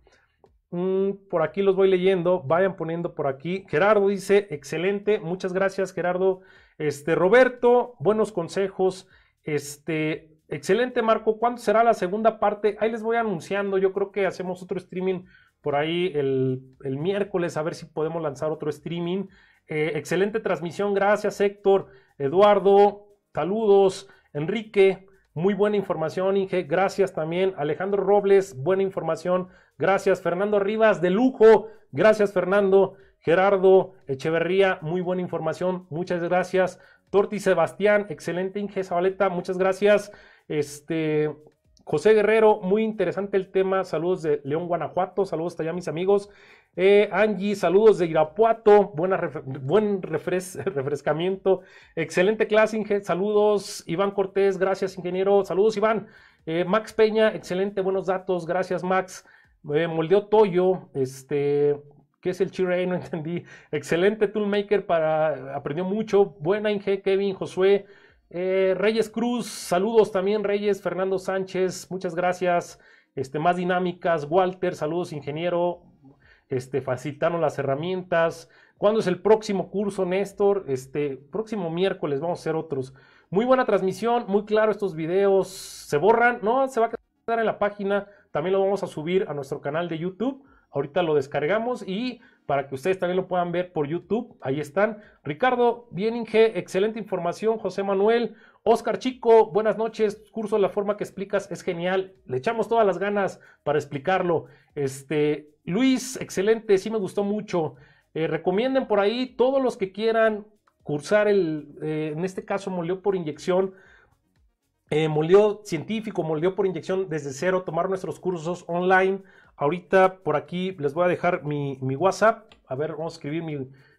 Mm, por aquí los voy leyendo, vayan poniendo por aquí. Gerardo dice, excelente, muchas gracias Gerardo. Este, Roberto, buenos consejos. Este, Excelente, Marco. ¿Cuándo será la segunda parte? Ahí les voy anunciando. Yo creo que hacemos otro streaming por ahí el, miércoles, a ver si podemos lanzar otro streaming. Eh, excelente transmisión. Gracias, Héctor. Eduardo, saludos. Enrique, muy buena información, Inge. Gracias también. Alejandro Robles, buena información. Gracias. Fernando Rivas, de lujo. Gracias, Fernando. Gerardo Echeverría, muy buena información. Muchas gracias. Torti Sebastián, excelente Inge Zabaleta, muchas gracias. Este, José Guerrero, muy interesante el tema. Saludos de León, Guanajuato. Saludos hasta allá, mis amigos. Eh, Angie, saludos de Irapuato. Buena buen refrescamiento. Excelente clase, Inge. Saludos, Iván Cortés. Gracias, ingeniero. Saludos, Iván. Eh, Max Peña, excelente, buenos datos. Gracias, Max. Eh, moldeo Toyo, este. ¿Qué es el Chiray? No entendí. Excelente toolmaker para. Aprendió mucho. Buena, Inge, Kevin, Josué. Eh, Reyes Cruz, saludos también, Reyes. Fernando Sánchez, muchas gracias. Este, más dinámicas. Walter, saludos, ingeniero. Este, facilitaron las herramientas. ¿Cuándo es el próximo curso, Néstor? Este, próximo miércoles vamos a hacer otros. Muy buena transmisión, muy claro estos videos. ¿Se borran? No, se va a quedar en la página. También lo vamos a subir a nuestro canal de YouTube Ahorita lo descargamos y para que ustedes también lo puedan ver por YouTube. Ahí están. Ricardo inge excelente información. José Manuel, Oscar Chico, buenas noches. Curso, la forma que explicas es genial. Le echamos todas las ganas para explicarlo. Este, Luis, excelente, sí me gustó mucho. Eh, recomienden por ahí todos los que quieran cursar el, eh, en este caso, moleo por inyección. Eh, científico, moldeo por inyección desde cero, tomar nuestros cursos online Ahorita por aquí les voy a dejar mi, WhatsApp. A ver, vamos a escribir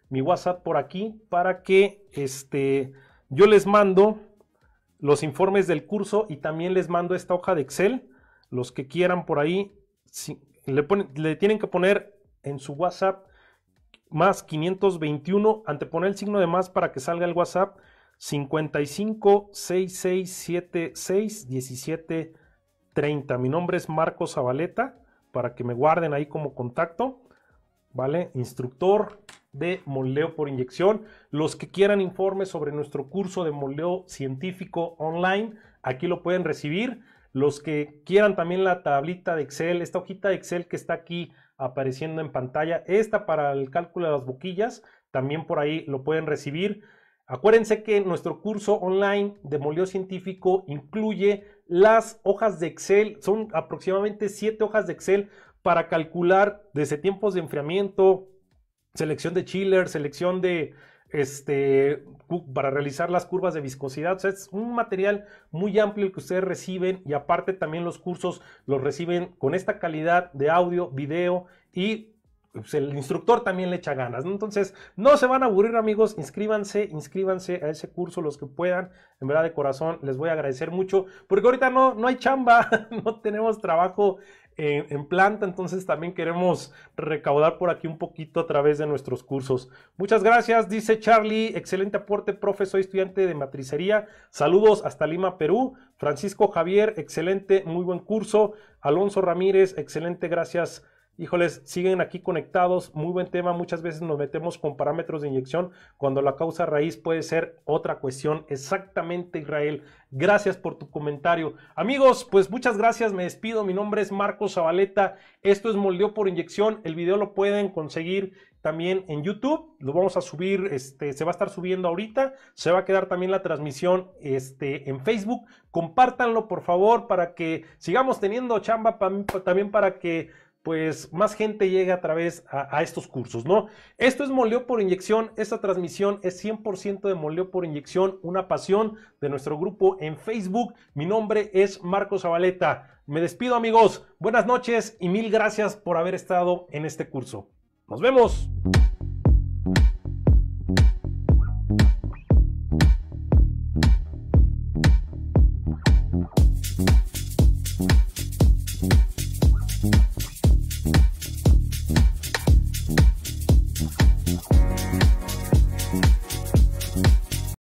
mi, WhatsApp por aquí para que este, yo les mando los informes del curso y también les mando esta hoja de Excel. Los que quieran por ahí, le, le tienen que poner en su WhatsApp más 521, anteponer el signo de más para que salga el WhatsApp 55 17 Mi nombre es Marcos Zabaleta para que me guarden ahí como contacto, ¿vale? Instructor de moldeo por inyección. Los que quieran informes sobre nuestro curso de moldeo científico online, aquí lo pueden recibir. Los que quieran también la tablita de Excel, esta hojita de Excel que está aquí apareciendo en pantalla, esta para el cálculo de las boquillas, también por ahí lo pueden recibir. Acuérdense que nuestro curso online de moleo científico incluye las hojas de Excel, son aproximadamente siete hojas de Excel para calcular desde tiempos de enfriamiento, selección de chiller, selección de este para realizar las curvas de viscosidad, es un material muy amplio el que ustedes reciben y aparte también los cursos los reciben con esta calidad de audio, video y pues, el instructor también le echa ganas. Entonces, no se van a aburrir, amigos. Inscríbanse, inscríbanse a ese curso los que puedan. En verdad, de corazón, les voy a agradecer mucho. Porque ahorita no, no hay chamba, no tenemos trabajo en, eh, en planta. Entonces, también queremos recaudar por aquí un poquito a través de nuestros cursos. Muchas gracias, dice Charlie. Excelente aporte, profe. Soy estudiante de matricería. Saludos hasta Lima, Perú. Francisco Javier, excelente, muy buen curso. Alonso Ramírez, excelente, gracias híjoles, siguen aquí conectados, muy buen tema, muchas veces nos metemos con parámetros de inyección cuando la causa raíz puede ser otra cuestión. Exactamente, Israel, gracias por tu comentario. Amigos, pues muchas gracias, me despido, mi nombre es Marcos Zabaleta, esto es Moldeo por Inyección, el video lo pueden conseguir también en YouTube, lo vamos a subir, este, se va a estar subiendo ahorita, se va a quedar también la transmisión este, en Facebook, compártanlo por favor para que sigamos teniendo chamba también para que pues más gente llega a través a, estos cursos, ¿no? Esto es Moleo por Inyección, esta transmisión es 100% de Moleo por Inyección, una pasión de nuestro grupo en Facebook. Mi nombre es Marcos Zabaleta. Me despido amigos, buenas noches y mil gracias por haber estado en este curso. Nos vemos.